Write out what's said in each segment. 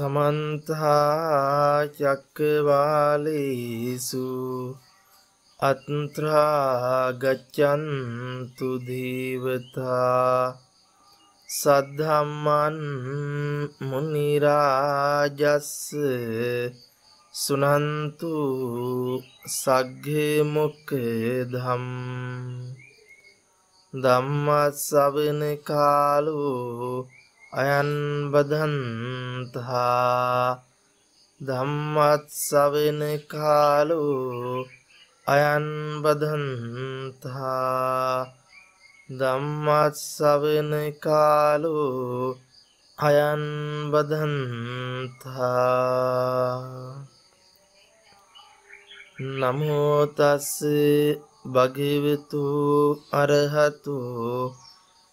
සමන්තා චක්කවාලේසු අත්‍රා ගච්ඡන්තු දේවතා සද්ධම්මන් මුනි රාජස් සුනන්තු සග්ගේ මොක්ඛදම් ධම්මස්සවන කාලෝ අයන් බදන්තා ධම්මත් සවෙන කාලු අයන් බදන්තා ධම්මත් සවෙන කාලු අයන් බදන්තා නමෝතස්සේ භගිවිතු අරහතු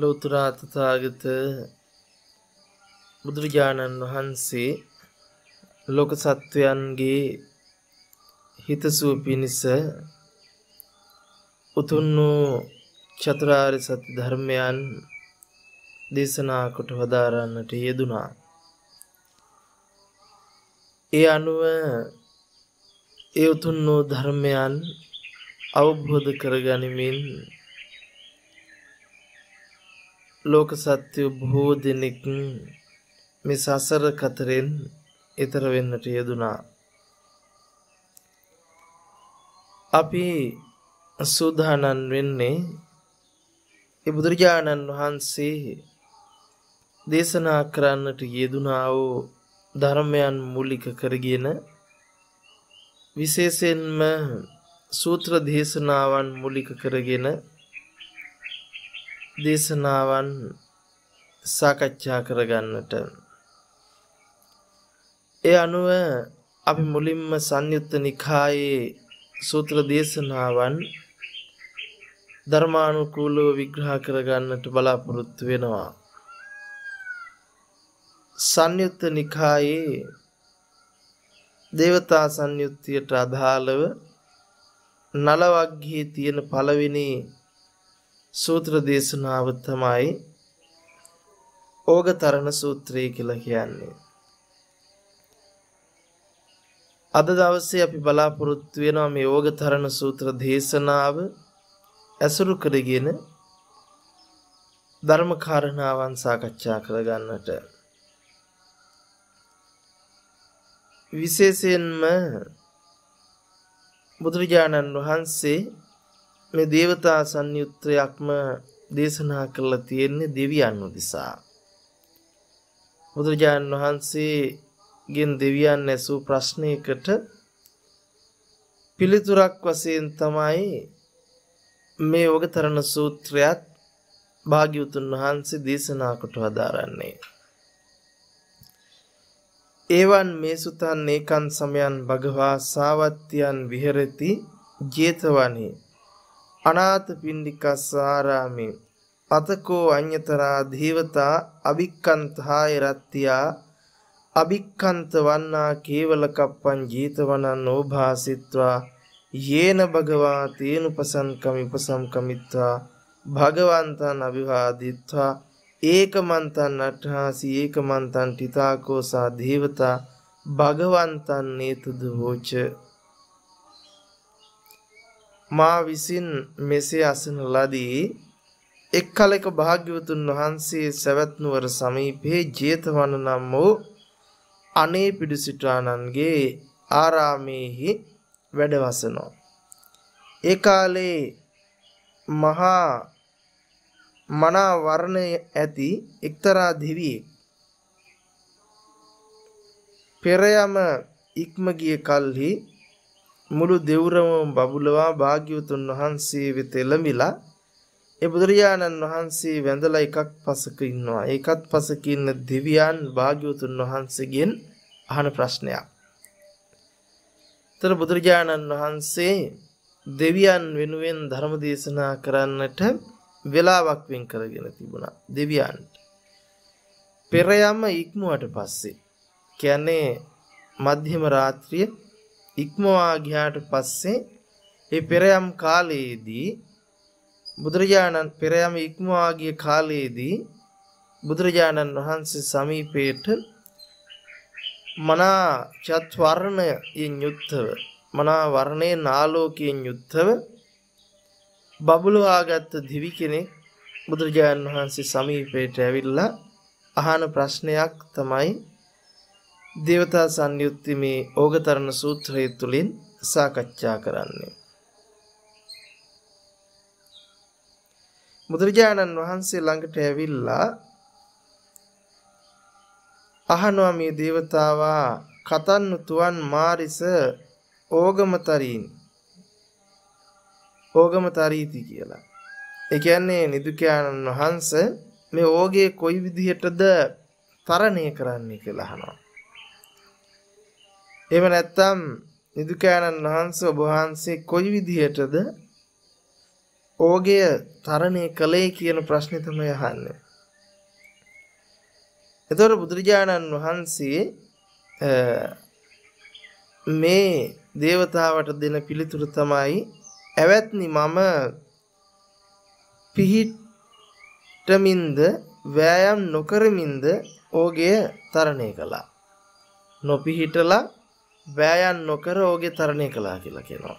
ලොවතුරාතතාගත බුදුරජාණන් වහන්සේ ලොක සත්වයන්ගේ හිතසුව පිණිස උතුන් වූ චතුරාර්ය සත්‍ය ධර්මයන් දේශනා කොට වදාරන්නට යෙදුනා. ඒ අනුව ඒ උතුම් වූ ධර්මයන් අවබෝධ කරගනිමින් ලෝක සත්‍යය බොහෝ දෙනෙක් මේ සසර කතරෙන් එතර වෙන්නට යෙදුනා. අපි සූදානම් වෙන්නේ ඒ බුදුරජාණන් වහන්සේ දේශනා කරන්නට යෙදුනා වූ ධර්මයන් මූලික කරගෙන විශේෂයෙන්ම සූත්‍ර දේශනාවන් මූලික කරගෙන දේශනාවන් සාකච්ඡා කරගන්නට ඒ අනුව අපි මුලින්ම සංයුත්ත නිකායේ සූත්‍ර දේශනාවන් ධර්මානුකූලව විග්‍රහ කරගන්නට බලාපොරොත්තු වෙනවා සංයුත්ත නිකායේ දේවතා සංයුත්තියට අදාළව නලවග්ගියේ තියෙන පළවෙනි සූත්‍ර දේශනාව තමයි ඕගතරණ සූත්‍රය කියලා කියන්නේ. අද දවසේ අපි බලාපොරොත්තු වෙනවා මේ ඕගතරණ සූත්‍ර දේශනාව ඇසුරු කරගෙන ධර්ම කාරණාවන් සාකච්ඡා කරගන්නට. විශේෂයෙන්ම බුදුරජාණන් වහන්සේ මේ දේවතා සංයුත්‍රයක්ම දේශනා කරලා තියෙන්නේ දෙවියන් උදෙසා. බුදුරජාණන් වහන්සේගෙන් දෙවියන් ඇසූ ප්‍රශ්නයකට පිළිතුරක් වශයෙන් තමයි මේ වගතරණ සූත්‍රයත් භාග්‍යවතුන් වහන්සේ දේශනා කොට වදාරන්නේ. ඒවන් මේසුතන් ඒකන් සමයන් භගවා සාවත්‍යයන් විහෙරති ජේතවනේ අනාථ පිණ්ඩිකස්සාරාමේ පතකෝ අඤ්‍යතරා දේවතා අභික්කන්තහාය රත්ත්‍යා අභික්කන්ත වන්නා කේවල කප්පං ජීතවනං ඕභාසිත්වා යේන භගවා තේනුපසංකමි උපසංකමිත්වා භගවන්තං අභිවාදිත්වා ඒකමන්තං අට්ඨාසි ඒකමන්තං තිතාකෝසා දේවතා භගවන්තං නේතද වූච මා විසින් මෙසේ අසන ලදී එක් කලෙක භාග්‍යවතුන් වහන්සේ සවැත් නුවර සමීපයේ ජේතවන නම් වූ අනේ පිඩුසිටානන්ගේ ආරාමේහි වැඩවසනෝ ඒ කාලේ මහා මනා වර්ණය ඇති එක්තරා දෙවියෙක් පෙරයම ඉක්ම ගිය කල්හි මුළු දෙවුරම බබුලවා භාග්‍යවතුන් වහන්සේ වෙත එළඹිලා ඒ බුදුරජාණන් වහන්සේ වැඳලා එකක් පසක ඉන්නවා. ඒකත් පසක ඉන්න දෙවියන් භාග්‍යවතුන් වහන්සේගෙන් අහන ප්‍රශ්නයක්. ତර බුදුරජාණන් වහන්සේ දෙවියන් වෙනුවෙන් ධර්ම දේශනා කරන්නට වෙලාවක් වෙන් කරගෙන තිබුණා දෙවියන්ට. පෙර යම ඉක්මුවට පස්සේ කියන්නේ මධ්‍යම රාත්‍රියේ ඉක්මවා ගියාට පස්සේ ඒ පෙරයම් කාලයේදී බුදුරජාණන් පෙරයම ඉක්මවා ගිය කාලයේදී බුදුරජාණන් වහන්සේ සමීපයට මනා චත්වර්ණයෙන් යුක්තව මනා වර්ණේ නාලෝකයෙන් යුක්තව බබළුවාගත් දිවි කෙනෙක් බුදුරජාණන් වහන්සේ සමීපයට ඇවිල්ලා අහන ප්‍රශ්නයක් තමයි දේවතා සංයුත්ති මේ ඕගතරණ සූත්‍රය තුළින් සාකච්ඡා කරන්නේ. බුදුරජාණන් වහන්සේ ළඟට ඇවිල්ලා අහනවා මේ దేవතාවා කතන්නු තුවන් මාරිස ඕගමතරීන් ඕගමතරීති කියලා. ඒ කියන්නේ නිදුකාණන් වහන්ස මේ ඕගේ කොයි විදිහටද තරණය කරන්නේ කියලා අහනවා. එහෙම නැත්නම් නිදුකානන් වහන්සේ ඔබ වහන්සේ කොයි විදිහටද ඕගය තරණය කළේ කියන ප්‍රශ්නේ තමයි අහන්නේ. එතකොට බුදුරජාණන් වහන්සේ මේ దేవතාවට දෙන පිළිතුර තමයි ඇවැත්නි මම පිහිටමින්ද වෑයම් නොකරමින්ද ඕගය තරණය කළා. නොපිහිටලා වෑයන් නොකර ඕගේ තරණය කළා කියලා කියනවා.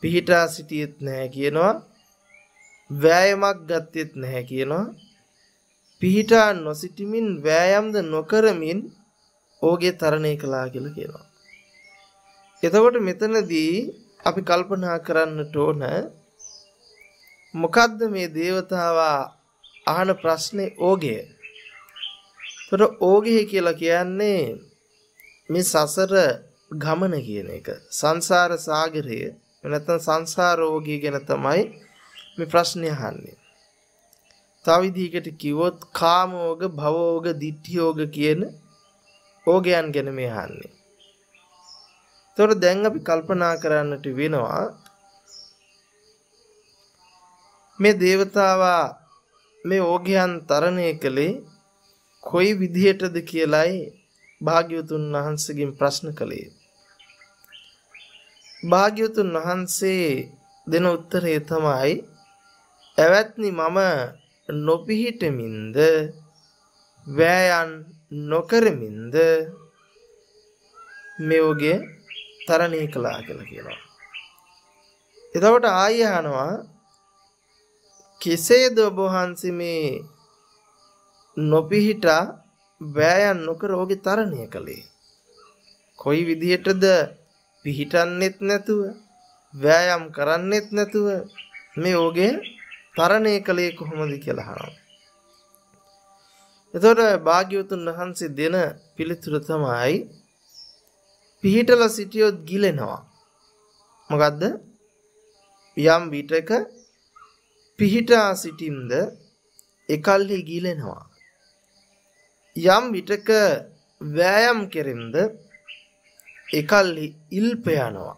පිහිටා සිටියෙත් නැහැ කියනවා. වෑයමක් ගත්තෙත් නැහැ කියනවා. පිහිටා නොසිටමින් වෑයම්ද නොකරමින් ඕගේ තරණය කළා කියලා කියනවා. එතකොට මෙතනදී අපි කල්පනා කරන්නට ඕන මොකද්ද මේ దేవතාවා අහන ප්‍රශ්නේ ඕගේ. ඒතර ඕගේ කියලා කියන්නේ මේ සසර ගමන කියන එක සංසාර සාගරය නැත්නම් සංසාරෝගී ගැන තමයි මේ ප්‍රශ්නේ අහන්නේ. තව විදිහකට කිව්වොත් කාමෝග භවෝග ditthියෝග කියන ඕගයන් ගැන මේ අහන්නේ. ඒතොර දැන් අපි කල්පනා කරන්නට වෙනවා මේ దేవතාවා මේ ඕගයන් තරණය කළේ කොයි විදිහටද කියලයි භාග්‍යවතුන් වහන්සේගෙන් ප්‍රශ්න කළේ. භාග්‍යවතුන් වහන්සේ දෙන උත්තරය තමයි ඇවැත්නි මම නොපිහිටමින්ද වෑයන් නොකරමින්ද මෙවගේ තරණය කළා කියලා කියනවා. එතකොට ආය අහනවා කෙසේද ඔබ වහන්සේ මේ නොපිහිටා වෑයම් නොකර ඔහුගේ තරණය කළේ. කොයි විදිහටද පිහිටන්නෙත් නැතුව වෑයම් කරන්නෙත් නැතුව මේ ඔහුගේ තරණය කළේ කොහොමද කියලා අහනවා. එතකොට භාග්‍යවතුන් වහන්සේ දෙන පිළිතුර තමයි පිහිටලා සිටියොත් ගිලෙනවා. මොකද්ද? යම් විටක පිහිටා සිටින්ද එකල්හි ගිලෙනවා. යම් විටක වෑයම් කෙරෙම්ද එකල්හි ඉල්ප යනවා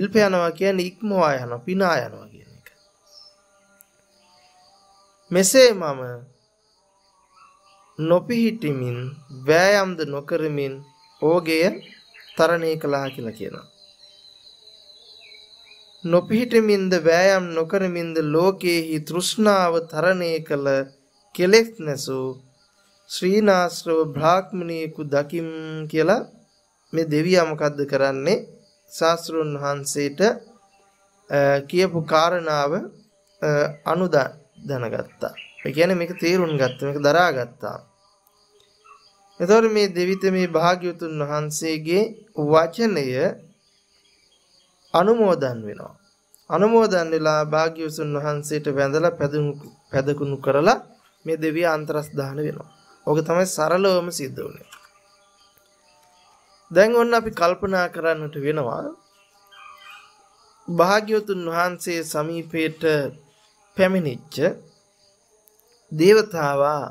ඉල්ප යනවා කියන්නේ ඉක්මවා යන පිනා යනවා කියන එක මෙසේ මම නොපිහිටිමින් වෑයම්ද නොකරමින් ඕගය තරණය කළා කියලා කියනවා නොපිහිටමින්ද වෑයම් නොකරමින්ද ලෝකයේහි තෘෂ්ණාව තරණය කළ කෙලෙස් නැසූ ශ්‍රීනාශ්‍රව බ්‍රාහ්මණයෙකු දකිම් කියලා මේ දෙවියා මොකද්ද කරන්නේ ශාස්ත්‍රුන් වහන්සේට කියපු කාරණාව අනුදාන දැනගත්තා. ඒ කියන්නේ මේක තේරුම් ගත්තා මේක දරාගත්තා. එතකොට මේ දෙවිත මේ භාග්‍යවතුන් වහන්සේගේ වචනය අනුමෝදන් වෙනවා. අනුමෝදන් වෙලා භාග්‍යවතුන් වහන්සේට වැඳලා පැදුණු පැදකුණු කරලා මේ දෙවිය අන්තරස් දාන වෙනවා. ඕක තමයි සරලවම සිද්ධ වුණේ. දැන් ඔන්න අපි කල්පනා කරන්නට වෙනවා භාග්‍යවතුන් වහන්සේ සමීපයට පැමිණිච්ච දේවතාවා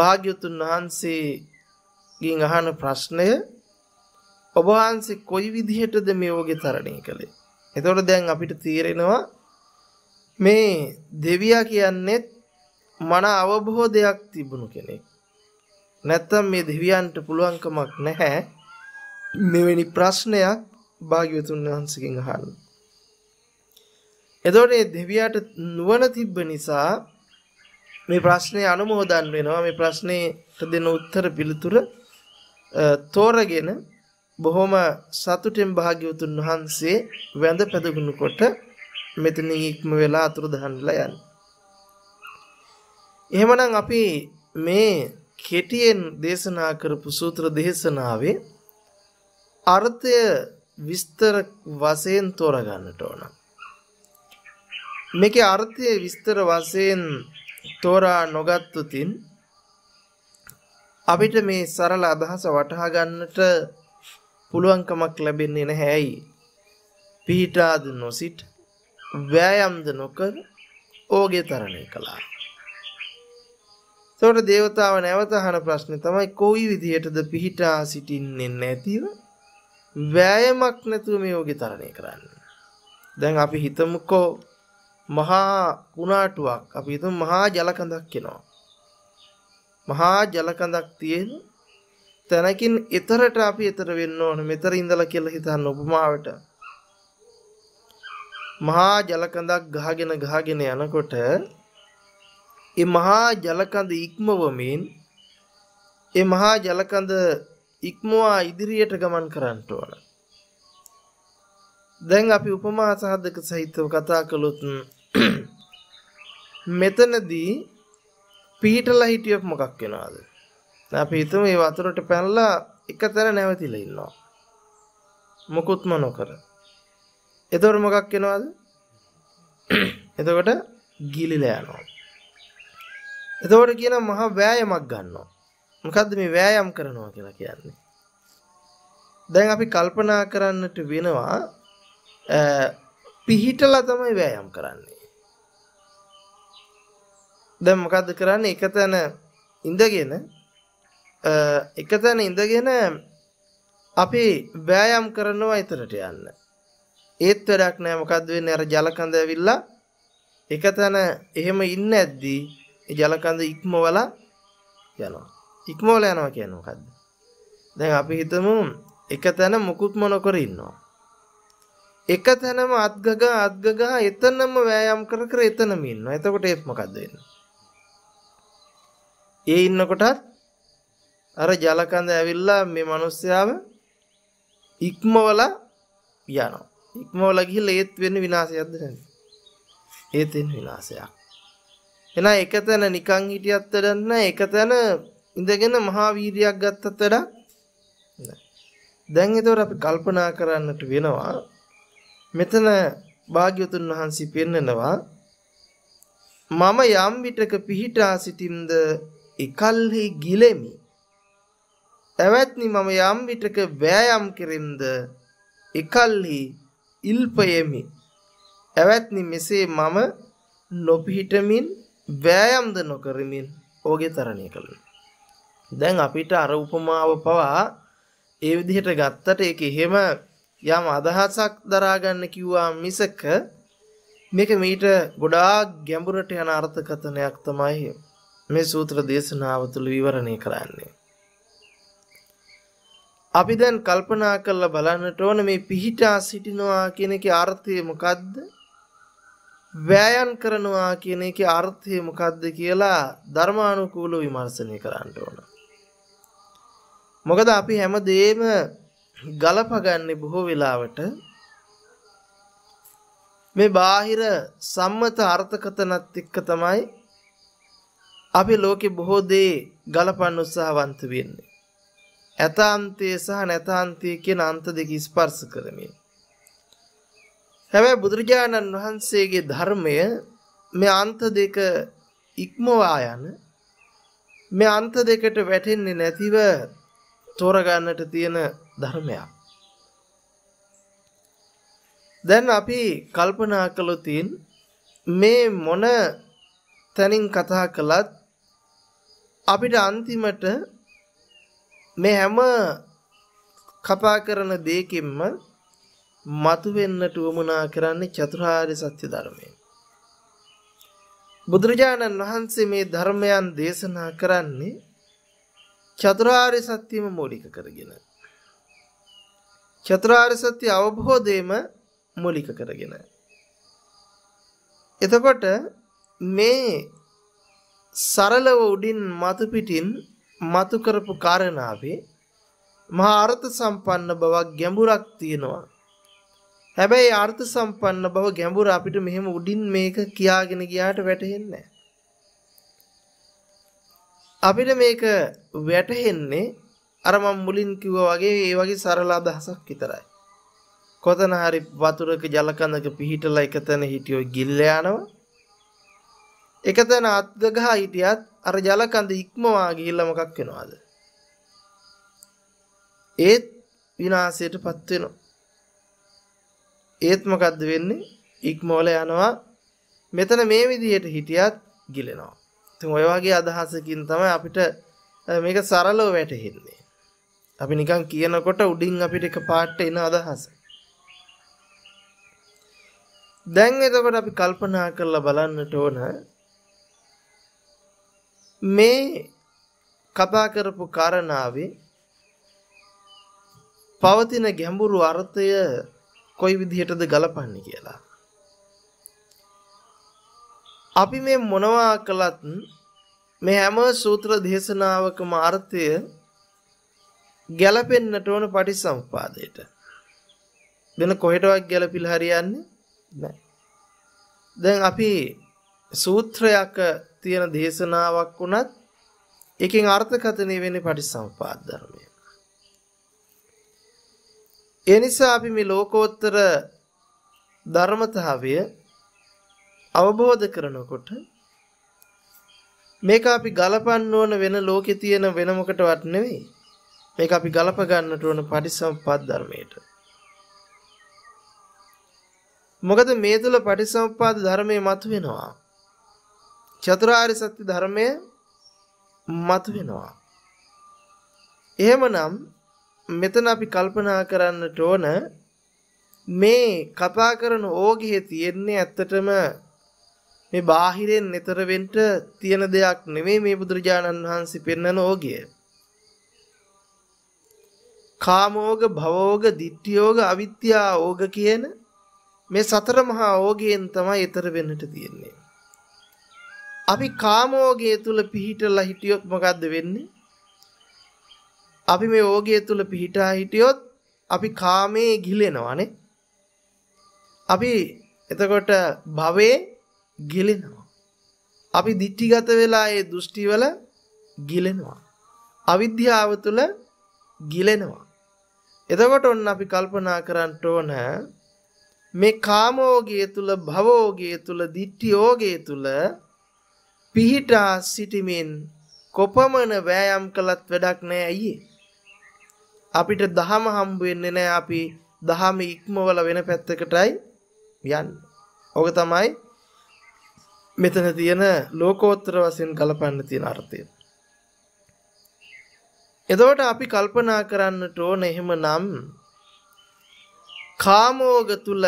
භාග්‍යවතුන් වහන්සේගෙන් අහන ප්‍රශ්නය ඔබ වහන්සේ කොයි විදිහටද මේ වගේ තරණය කළේ? එතකොට දැන් අපිට තේරෙනවා මේ දෙවියා කියන්නේත් මන අවබෝධයක් තිබුණු කෙනෙක්. නැත්තම් මේ දෙවියන්ට පුළුවන්කමක් නැහැ මෙවැනි ප්‍රශ්නයක් භාග්‍යවතුන් වහන්සේගෙන් අහන්න. එතකොට මේ දෙවියාට නුවණ තිබ්බ නිසා මේ ප්‍රශ්නේ අනුමෝදන් වෙනවා මේ ප්‍රශ්නේට දෙන උත්තර පිළිතුර තෝරගෙන බොහොම සතුටෙන් භාග්‍යවතුන් වහන්සේ වැඳ පැදගුණ කොට මෙතනින් ඉක්ම වෙලා අතුරුදහන් වෙලා යන්නේ එහෙමනම් අපි මේ කෙටියෙන් දේශනා කරපු සූත්‍ර දේශනාවේ අර්ථය විස්තර වශයෙන් තෝරගන්නට ඕන. මේකේ අර්ථය විස්තර වශයෙන් තෝරා නොගත්තුතින් අපිට මේ සරල අදහස වටහා ගන්නට පුළුවන්කමක් ලැබෙන්නේ නැහැයි. පිහිටාද නොසිට වෑයම්ද නොකර ඕගේ තරණය කළා. එතකොට దేవතාව නැවත අහන ප්‍රශ්නේ තමයි කොයි විදිහටද පිහිටා සිටින්නේ නැතිව වෑයමක් නැතුව මේ යෝගේ තරණය කරන්න. දැන් අපි හිතමුකෝ මහා කුණාටුවක් අපි හිතමු මහා ජලකඳක් කෙනවා. මහා ජලකඳක් තියෙන තැනකින් එතරට අපි එතර වෙන්න ඕන මෙතර ඉඳලා කියලා හිතන්න උපමාවට. මහා ජලකඳක් ගහගෙන ගහගෙන යනකොට ඒ මහා ජලකඳ ඉක්මවමින් ඒ මහා ජලකඳ ඉක්මවා ඉදිරියට ගමන් කරන්නට ඕන. දැන් අපි උපමා සාධක සහිතව කතා කළොත් මෙතනදී පිහිටලා හිටියක් මොකක් වෙනවද? අපි හිතමු මේ වතුරට පැනලා එකතැන නැවතිලා ඉන්නවා. මොකුත්ම නොකර. එතකොට මොකක් වෙනවද? එතකොට ගිලිලා යනවා. එතකොට කියන මහා වෑයමක් ගන්නවා. මොකද්ද මේ වෑයම් කරනවා කියලා කියන්නේ? දැන් අපි කල්පනා කරන්නට වෙනවා පිහිටලා තමයි වෑයම් කරන්නේ. දැන් මොකද්ද කරන්නේ? එකතන ඉඳගෙන එකතන ඉඳගෙන අපි වෑයම් කරනවා ඊතරට යන්න. ඒත් වැඩක් නෑ මොකද්ද වෙන්නේ අර ජලකඳ ඇවිල්ලා එකතන එහෙම ඉන්න ඇද්දී ජලකඳ ඉක්මවල යනවා. ඉක්මවල යනවා කියන්නේ මොකද්ද? දැන් අපි හිතමු එක තැන මුකුත්ම නොකර ඉන්නවා. එක තැනම අත්ගගා අත්ගගා එතනම වෑයම් කර කර එතනම ඉන්නවා. එතකොට ඒත් මොකද්ද වෙන්නේ? ඒ ඉන්නකොටත් අර ජලකඳ ඇවිල්ලා මේ මිනිස්යාව ඉක්මවල යනවා. ඉක්මවල ගිහිල්ලා ඒත් වෙන්නේ විනාශයක්ද නැද්ද? ඒත් වෙන විනාශයක්. එහෙනම් එකතැන නිකන් හිටියත් වැඩක් නැහැ. එකතැන ඉඳගෙන මහා වීරියක් ගත්තත් වැඩක් දැන් ඒතර අපි කල්පනා කරන්නට වෙනවා මෙතන භාග්‍යවතුන් වහන්සේ පෙන්නනවා මම යම් විටක පිහිටා සිටින්ද එකල්හි ගිලෙමි. එවත්නි මම යම් විටක වෑයම් කෙරෙන්ද එකල්හි ඉල්පයෙමි. එවත්නි මෙසේ මම නොපිහිටමින් වෑයම්ද නොකරමින් ඕගේ තරණය කළන. දැන් අපිට අර උපමාව පවා ඒ විදිහට ගත්තට ඒක එහෙම යම් අදහසක් දරාගන්න කිව්වා මිසක මේක මීට ගොඩාක් ගැඹුරට යන අර්ථකථනයක් තමයි මේ සූත්‍ර දේශනාව තුළ විවරණය කරන්නේ. අපි දැන් කල්පනා කරලා බලන්නට ඕන මේ පිහිටා සිටිනවා කියන එකේ අර්ථය මොකද්ද? වෑයම් කරනවා කියන එකේ අර්ථය මොකද්ද කියලා ධර්මානුකූලව විමර්ශනය කරන්න ඕන. මොකද අපි හැමදේම ගලපගන්නේ බොහෝ වෙලාවට මේ බාහිර සම්මත අර්ථකතනත් එක්ක තමයි අපි ලෝකෙ බොහෝ දේ ගලපන්න උත්සාහවන්ත වෙන්නේ. ඇතාන්තයේ සහ නැතාන්තයේ කියන අන්ත දෙක ස්පර්ශ කරමින්. හැබැයි බුදුරජාණන් වහන්සේගේ ධර්මය මේ අන්ත දෙක ඉක්මවා යන මේ අන්ත දෙකට වැටෙන්නේ නැතිව තෝරගන්නට තියෙන ධර්මයක්. දැන් අපි කල්පනා කළොතින් මේ මොන තැනින් කතා කළත් අපිට අන්තිමට මේ හැම කතා කරන දෙයකින්ම මතුවෙන්නට වමනා කරන්නේ චතුරාර්ය සත්‍ය ධර්මය. බුදුරජාණන් වහන්සේ මේ ධර්මයන් දේශනා කරන්නේ චතුරාර්ය සත්‍යම මූලික කරගෙන. චතුරාර්ය සත්‍ය අවබෝධයම මූලික කරගෙන. එතකොට මේ සරලව උඩින් මතු පිටින් මතු කරපු කාරණාවේ මහා අර්ථ සම්පන්න බවක් ගැඹුරක් තියෙනවා. හැබැයි අර්ථ සම්පන්න බව ගැඹුර අපිට මෙහෙම උඩින් මේක කියාගෙන ගියාට වැටහෙන්නේ අපිට මේක වැටහෙන්නේ අර මම මුලින් කිව්වා වගේ ඒ වගේ සරල අදහසක් විතරයි. කොතන හරි වතුරක ජලකඳක පිහිටලා එකතන හිටියෝ ගිල්ල යනවා. එකතන අත්ග ගහ හිටියත් අර ජලකඳ ඉක්මවා ගිහිල්ලා මොකක් වෙනවද? ඒත් විනාශයටපත් වෙනවා. ඒත් මොකද්ද වෙන්නේ? ඉක්මවල යනවා. මෙතන මේ විදිහට හිටියත් ගිලෙනවා. ඉතින් ඔය වගේ අදහසකින් තමයි අපිට මේක සරලව වැටහෙන්නේ. අපි නිකන් කියනකොට උඩින් අපිට එකපාරට එන අදහස. දැන් එතකොට අපි කල්පනා කරලා බලන්නට ඕන මේ කතා කරපු කාරණාවේ පවතින ගැඹුරු අර්ථය කොයි විදිහටද ගලපන්නේ කියලා. අපි මේ මොනවා කළත් මේ හැම සූත්‍ර දේශනාවකම අර්ථය ගැලපෙන්නට ඕන පටිසම්පාදයට. වෙන කොහෙටවත් ගැලපිලා හරියන්නේ නැහැ. දැන් අපි සූත්‍රයක තියෙන දේශනාවක් වුණත් එකෙන් අර්ථකථනය වෙන්නේ පටිසම්පාද ධර්මය. ඒ නිසා අපි මේ ලෝකෝත්තර ධර්මතාවය අවබෝධ කරනකොට මේක අපි ගලපන්න ඕන වෙන ලෝකේ තියෙන වෙන මොකටවත් නෙවෙයි. මේක අපි ගලප ගන්නට ඕන පටිසම්පද ධර්මයට. මොකද මේ තුල පටිසම්පාද ධර්මයේ මතුවෙනවා. චතුරාර්ය සත්‍ය ධර්මයේ මතුවෙනවා. එහෙමනම් මෙතන අපි කල්පනා කරන්නට ඕන මේ කතා කරන ඕගිහෙ තියෙන්නේ ඇත්තටම මේ බාහිරෙන් නතර වෙන්න තියෙන දෙයක් නෙමෙයි මේ බුදුරජාණන් වහන්සේ පෙන්වන ඕගිය. කාමෝග භවෝග ditthiyෝග අවිද්‍යා ඕග කියන මේ සතර මහා ඕගයෙන් තමයි ඊතර වෙන්නට තියෙන්නේ. අපි කාමෝගය තුල පිහිටලා හිටියොත් මොකද්ද වෙන්නේ? අපි මේ ඕගය තුල පිහිටා හිටියොත් අපි කාමයේ ගිලෙනවානේ. අපි එතකොට භවයේ ගිලෙනවා. අපි දිට්ඨිගත වෙලා ඒ දෘෂ්ටිවල ගිලෙනවා. අවිද්‍යාව තුල ගිලෙනවා. එතකොට ඔන්න අපි කල්පනා කරන්න ඕන මේ කාමෝගය තුල භවෝගය තුල දිට්ඨිෝගය තුල පිහිටා සිටීමෙන් කොපමණ වෑයම් කළත් වැඩක් නෑ අයියේ අපිට දහම හම්බුවෙන්නේ නෑ අපි දහම ඉක්මවල වෙන පැත්තකටයි යන් ඕක තමයි මෙතන තියෙන ලෝකෝත්තර වසයෙන් කලපන්න තියෙන අර්ථය එදවට අපි කල්පනා කරන්නට ඕන එහෙම නම් කාමෝග තුළ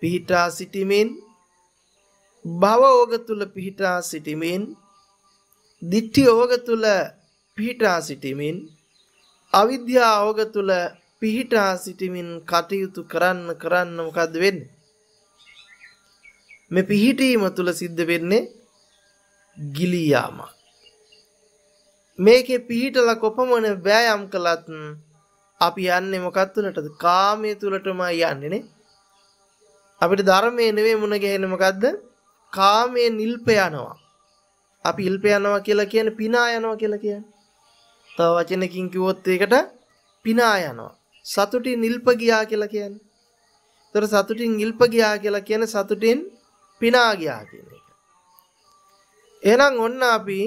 පිහිටා සිටිමින් භවෝග තුළ පිහිටා සිටිමින් දිට්ටි ඕග තුළ පිහිටා සිටිමින් අවිද්‍යාව තුළ පිහිටා සිටමින් කටයුතු කරන්න කරන්න මොකද්ද වෙන්නේ? මේ පිහිටීම තුළ සිද්ධ වෙන්නේ ගිලියාමක්. මේකේ පිහිටලා කොපමණ වෑයම් කළත් අපි යන්නේ මොකක් තුලටද? කාමයේ තුලටමයි යන්නේ නේ. අපිට ධර්මයේ නෙවෙයි මුණ ගැහෙන්නේ මොකද්ද? කාමයේ නිල්ප යනවා. අපි ඉල්ප යනවා කියලා කියන්නේ පිනා යනවා කියලා කියන්නේ. තව වචනකින් කිව්වොත් ඒකට පිනා යනවා. සතුටින් ඉල්ප ගියා කියලා කියන්නේ. ඒතර සතුටින් ඉල්ප ගියා කියලා කියන්නේ සතුටින් පිනා ගියා කියන එක. එහෙනම් ඔන්න අපි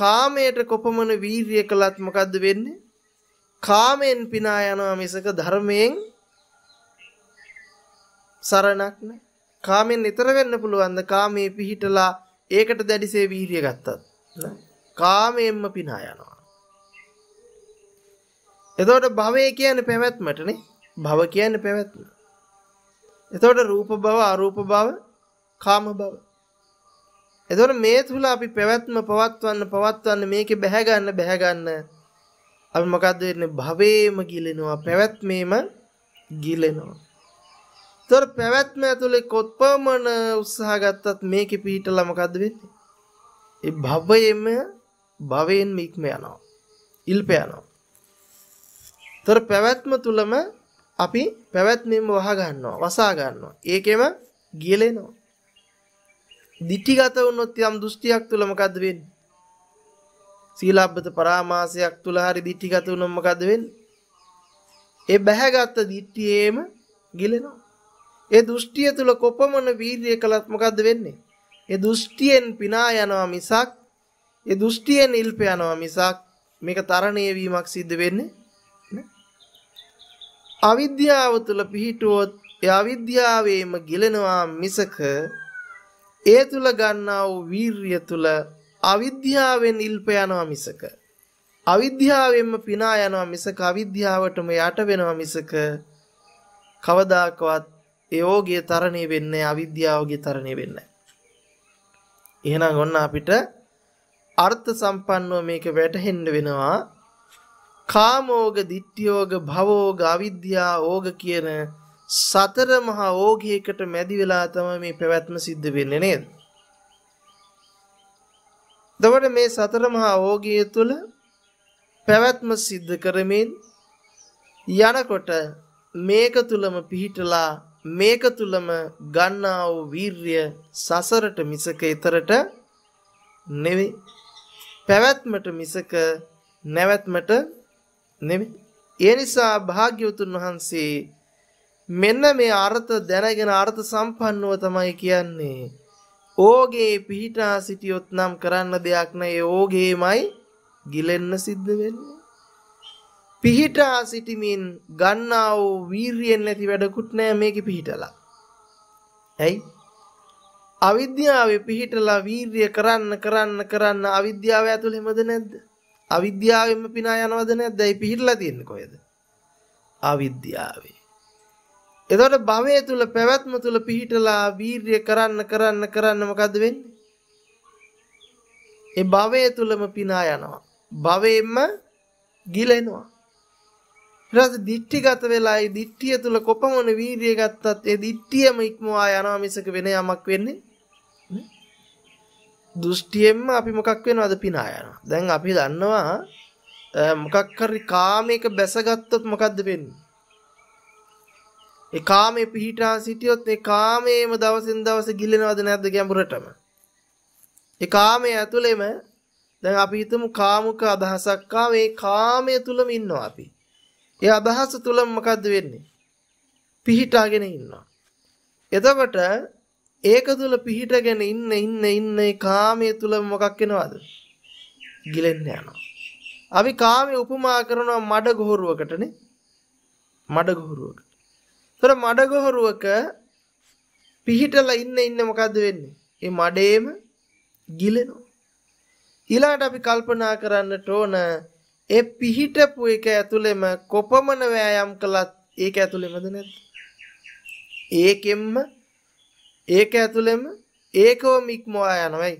කාමයට කොපමණ වීරිය කළත් මොකද්ද වෙන්නේ? කාමෙන් පිනා යනවා මිසක ධර්මයෙන් සරණක් නැහැ. කාමෙන් ඈතර වෙන්න පුළුවන් ද කාමයේ පිහිටලා ඒකට දැඩිසේ වීරිය ගත්තත්. කාමයෙන්ම පිනා යනවා. එතකොට භවය කියන්නේ පැවැත්මටනේ. භව කියන්නේ පැවැත්ම. එතකොට රූප භව, අරූප භව, කාම භව. එතකොට මේ තුල අපි පැවැත්ම පවත්වන්න පවත්වන්න මේකේ බැහැ ගන්න බැහැ ගන්න අපි මොකද්ද වෙන්නේ භවේම ගිලෙනවා පැවැත්මේම ගිලෙනවා. තොර පැවැත්ම ඇතුලේ කොත්පමණ උත්සාහ ගත්තත් මේකේ පිටලා මොකද්ද වෙන්නේ? ඒ භවයෙම භවයෙන් මික්ම යනවා. ඉල්ප යනවා. තොර පැවැත්ම තුළම අපි පැවැත්මෙන්ම වහ ගන්නවා වසා ගන්නවා ඒකෙම ගියලෙනවා දිටිගත වුණොත් යම් දෘෂ්ටියක් තුල මොකද වෙන්නේ සීලබ්බත පරාමාසයක් තුල හරි දිටිගත වුණොත් මොකද වෙන්නේ ඒ බැහැගත් දිටියේම ගිලෙනවා ඒ දෘෂ්ටිය තුල කොපමණ වීර්යය කළත් මොකද වෙන්නේ ඒ දෘෂ්ටියෙන් පිනා යනවා මිසක් ඒ දෘෂ්ටියෙන් ඉල්ප යනවා මිසක් මේක තරණය වීමක් සිද්ධ වෙන්නේ අවිද්‍යාව තුල පිහිටුවොත් ඒ අවිද්‍යාවේම ගිලෙනවා මිසක ඒ තුල ගන්නා වූ වීරිය තුල අවිද්‍යාවෙන් ඉල්ප යනවා මිසක අවිද්‍යාවෙන්ම පිනා යනවා මිසක අවිද්‍යාවටම යට වෙනවා මිසක කවදාකවත් ඒ ඕගේ තරණය වෙන්නේ අවිද්‍යාවගේ තරණය වෙන්නේ එහෙනම් ඔන්න අපිට අර්ථ සම්පන්නව මේක වැටහෙන්න වෙනවා කාමෝග දිට්ඨියෝග භවෝග අවිද්‍යා ඕග කියන සතර මහා ඕගයකට මැදි වෙලා තමයි මේ පැවැත්ම සිද්ධ වෙන්නේ නේද? දවට මේ සතර මහා ඕගය තුල පැවැත්ම සිද්ධ කරමින් යනකොට මේක තුලම පිහිටලා මේක තුලම ගන්නා වූ වීරිය සසරට මිසක ඊතරට නෙවෙයි පැවැත්මට මිසක නැවැත්මට නෙමෙයි. ඒ නිසා භාග්‍යවතුන් වහන්සේ මෙන්න මේ අර්ථ දැනගෙන අර්ථ සම්පන්නව තමයි කියන්නේ. ඕගේ පිහිටා සිටියොත් නම් කරන්න දෙයක් නැහැ. ඕගේමයි ගිලෙන්න සිද්ධ වෙන්නේ. පිහිටා සිටමින් ගන්නා වූ වීරියෙන් නැති වැඩකුත් නැහැ මේකේ පිහිටලා. ඇයි? අවිද්‍යාවේ පිහිටලා වීරිය කරන්න කරන්න කරන්න අවිද්‍යාව ඇතුළේ හැමද නැද්ද? අවිද්‍යාවෙන්ම පිනා යනවද නැද්ද? ඒ පිහිටලා තියෙන්නේ කොහෙද? අවිද්‍යාවේ. එතකොට භවයේ තුල පැවැත්ම තුල පිහිටලා වීරිය කරන්න කරන්න කරන්න මොකද වෙන්නේ? ඒ භවයේ තුලම පිනා යනවා. භවයෙන්ම ගිලෙනවා. ඊට දිට්ඨිගත වෙලා ඒ දිට්ඨිය තුල කොපමණ වීරිය ගත්තත් ඒ දිට්ඨියම ඉක්මවා යනවා මිසක වෙන යමක් වෙන්නේ දෘෂ්ටියෙන්ම අපි මොකක් වෙනවද පිනායන දැන් අපි දන්නවා මොකක්කරි කාමයක බැසගත්තොත් මොකක්ද වෙන්න ඒ කාමේ පිහිටා සිටියොත් ඒ කාමයේම දවසින් දවස ගිලෙනවද නැද්ද ගැඹුරටම ඒ කාමයේ ඇතුළෙම දැන් අපි හිතමු කාමුක අදහසක් ආවේ කාමයේ තුලම ඉන්නවා අපි ඒ අදහස තුලම මොකද්ද වෙන්නේ පිහිටාගෙන ඉන්නවා එතකොට ඒක තුල පිහිටගෙන ඉන්න ඉන්න ඉන්න කාමයේ තුල මොකක් වෙනවද? ගිලෙන්න යනවා. අපි කාමයේ උපමා කරනවා මඩ ගොහරුවකටනේ. මඩ ගොහරුවකට. ඒතර මඩ ගොහරුවක පිහිටලා ඉන්න ඉන්න මොකද්ද වෙන්නේ? ඒ මඩේම ගිලෙනවා. ඊළඟට අපි කල්පනා කරන්නට ඕන ඒ පිහිටපු එක ඇතුළෙම කොපමණ වෑයම් කළත් ඒක ඇතුළෙමද නැද්ද? ඒකෙම්ම ඒක ඇතුළෙම ඒකවම ඉක්මවා යනවයි.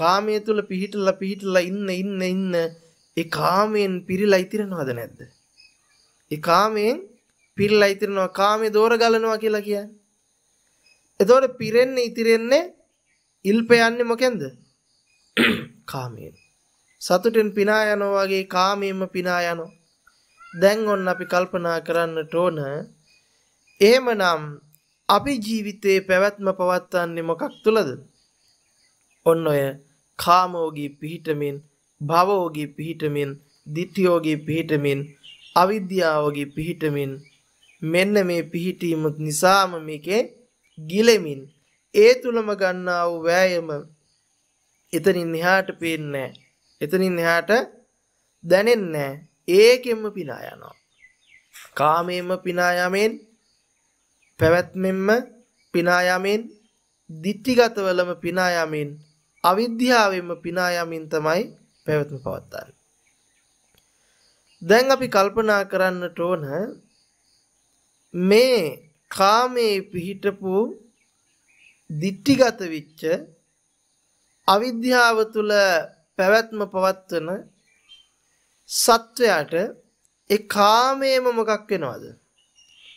කාමයේ තුල පිහිටලා පිහිටලා ඉන්න ඉන්න ඉන්න ඒ කාමයෙන් පිරීලා ඉතිරෙනවද නැද්ද? ඒ කාමයෙන් පිරීලා ඉතිරෙනවා කාමේ දෝර ගලනවා කියලා කියන්නේ. එතකොට පිරෙන්නේ ඉතිරෙන්නේ ඉල්ප යන්නේ මොකෙන්ද? කාමයෙන්. සතුටෙන් පිනා යනවා වගේ කාමයෙන්ම පිනා යනවා. දැන් ඔන්න අපි කල්පනා කරන්නට ඕන. එහෙමනම් අපි ජීවිතයේ පැවැත්ම පවත්වන්නේ මොකක් තුළද? ඔන්න ඔය කාමෝගී පිහිටමින්, භවෝගී පිහිටමින්, ditthiyෝගී පිහිටමින්, අවිද්‍යාවෝගී පිහිටමින් මෙන්න මේ පිහිටීම නිසාම මේකේ ගිලෙමින් ඒ තුලම ගන්නා වූ වෑයම එතනින් එහාට පේන්නේ නැහැ. එතනින් එහාට දැනෙන්නේ නැහැ. ඒකෙන්ම පිනා යනවා. කාමයෙන්ම පිනා යමෙන් පැවැත්මෙන්ම පිනා යමින් දිත්‍තිගතවලම පිනා යමින් අවිද්‍යාවෙන්ම පිනා යමින් තමයි පැවැත්ම පවත්වන්නේ. දැන් අපි කල්පනා කරන්නට ඕන මේ කාමයේ පිහිටපු දිත්‍තිගත විච්ච අවිද්‍යාව තුල පැවැත්ම පවත්වන සත්වයාට ඒ කාමයේම මොකක් වෙනවද?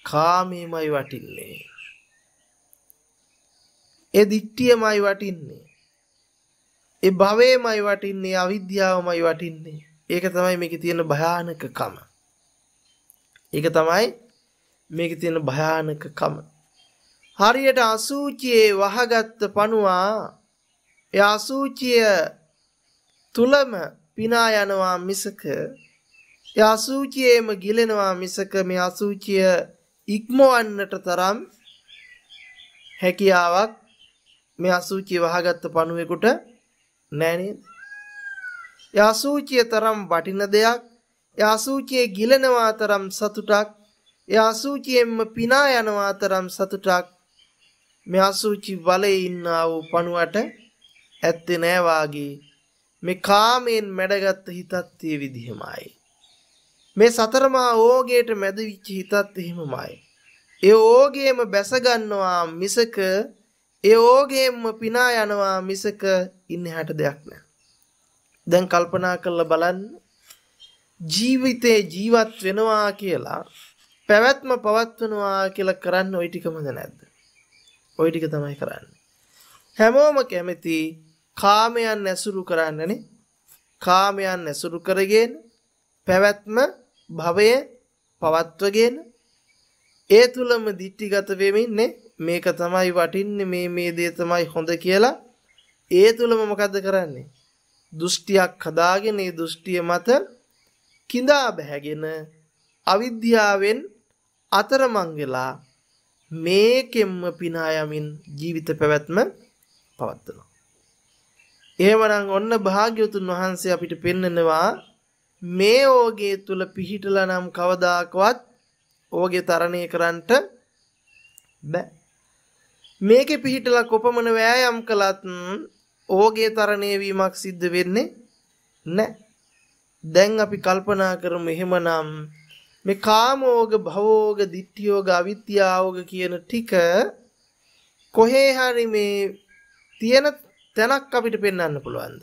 කාමයමයි වටින්නේ. ඒ දික්ටියමයි වටින්නේ. ඒ භවයමයි වටින්නේ අවිද්‍යාවමයි වටින්නේ. ඒක තමයි මේකේ තියෙන භයානකකම. ඒක තමයි මේකේ තියෙන භයානකකම. හරියට අසූචියේ වහගත්ත පණුවා ඒ අසූචිය තුලම පිනා යනවා මිසක ඒ අසූචියේම ගිලෙනවා මිසක මේ අසූචිය ඉක්මවන්නට තරම් හැකියාවක් මේ අසූචි වහගත්ත පණුවෙකුට නෑ නේද? යාසූචිය තරම් වටින දෙයක්, යාසූචියේ ගිලනවා තරම් සතුටක්, යාසූචියෙන්ම පිනා යනවා තරම් සතුටක් මේ අසූචි වලේ ඉන්නා වූ පණුවට ඇත්තේ නෑ වාගේ. මේ කාමයෙන් මැඩගත් හිතත් ඒ විදිහමයි. මේ සතරමා ඕගේට මැදවිච්ච හිතත් එහෙමමයි. ඒ ඕගේම බැස ගන්නවා මිසක ඒ ඕගේම පිනා යනවා මිසක ඉන්නේ හැට දෙයක් නෑ. දැන් කල්පනා කරලා බලන්න ජීවිතේ ජීවත් වෙනවා කියලා පැවැත්ම පවත්වනවා කියලා කරන්න ওই ටිකමද නැද්ද? ওই ටික තමයි කරන්නේ. හැමෝම කැමති කාමයන් ඇසුරු කරන්නනේ. කාමයන් ඇසුරු කරගෙන පැවැත්ම භවය පවත්වගෙන ඒ තුලම දිට්ටිගත වෙමින්නේ මේක තමයි වටින්නේ මේ මේ දේ තමයි හොඳ කියලා ඒ තුලම මොකද්ද කරන්නේ දෘෂ්ටියක් හදාගෙන ඒ දෘෂ්ටිය මත කිඳා බැහැගෙන අවිද්‍යාවෙන් අතරමං වෙලා මේකෙම්ම පිනා යමින් ජීවිත පැවැත්ම පවත්වනවා. එහෙමනම් ඔන්න භාග්‍යවතුන් වහන්සේ අපිට පෙන්නනවා මේ ඕගේ තුල පිහිටලා නම් කවදාකවත් ඕගේ තරණය කරන්නට බෑ. මේකේ පිහිටලා කොපමණ වෑයම් කළත් ඕගේ තරණය වීමක් සිද්ධ වෙන්නේ නැහැ. දැන් අපි කල්පනා කරමු එහෙමනම් මේ කාමෝග භවෝග ditthiyෝග අවිද්‍යාවෝග කියන ටික කොහේ හරි මේ තියෙන තැනක් අපිට පෙන්වන්න පුළුවන්ද?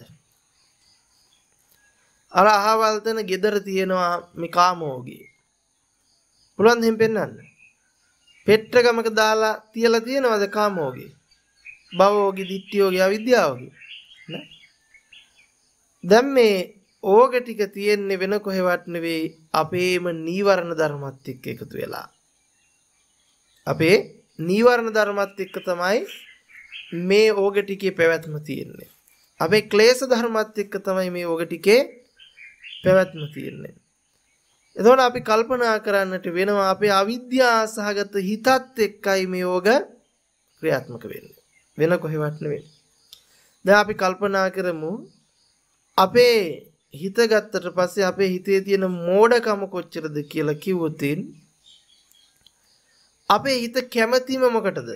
අර අහවල්තන ගෙදර තියෙනවා මිකාමෝගේ පුළුවන් දෙහෙම පෙන්වන්න පෙට්‍රගමක දාලා තියලා තියෙනවද කාමෝගේ භවෝගේ දිට්ඨියෝගේ අවිද්‍යාවගේ දැන් මේ ඕක ටික තියෙන්නේ වෙන කොහෙවත් නෙවෙයි අපේම නීවරණ ධර්මත් එක්ක එකතු වෙලා අපේ නීවරණ ධර්මත් එක්ක තමයි මේ ඕග ටිකේ පැවැත්ම තියෙන්නේ. අපේ ක්ලේශ ධර්මත් එක්ක තමයි මේ ඕග ටිකේ පැවැත්ම තියෙන්නේ. එතකොට අපි කල්පනා කරන්නට වෙනවා අපේ අවිද්‍යාව සහගත හිතත් එක්කයි මේ යෝග ක්‍රියාත්මක වෙන්නේ. වෙන කොහෙවත් නෙවෙයි. දැන් අපි කල්පනා කරමු අපේ හිත ගත්තට පස්සේ අපේ හිතේ තියෙන මෝඩකම කොච්චරද කියලා කිව්වොතින් අපේ හිත කැමැතිම මොකටද?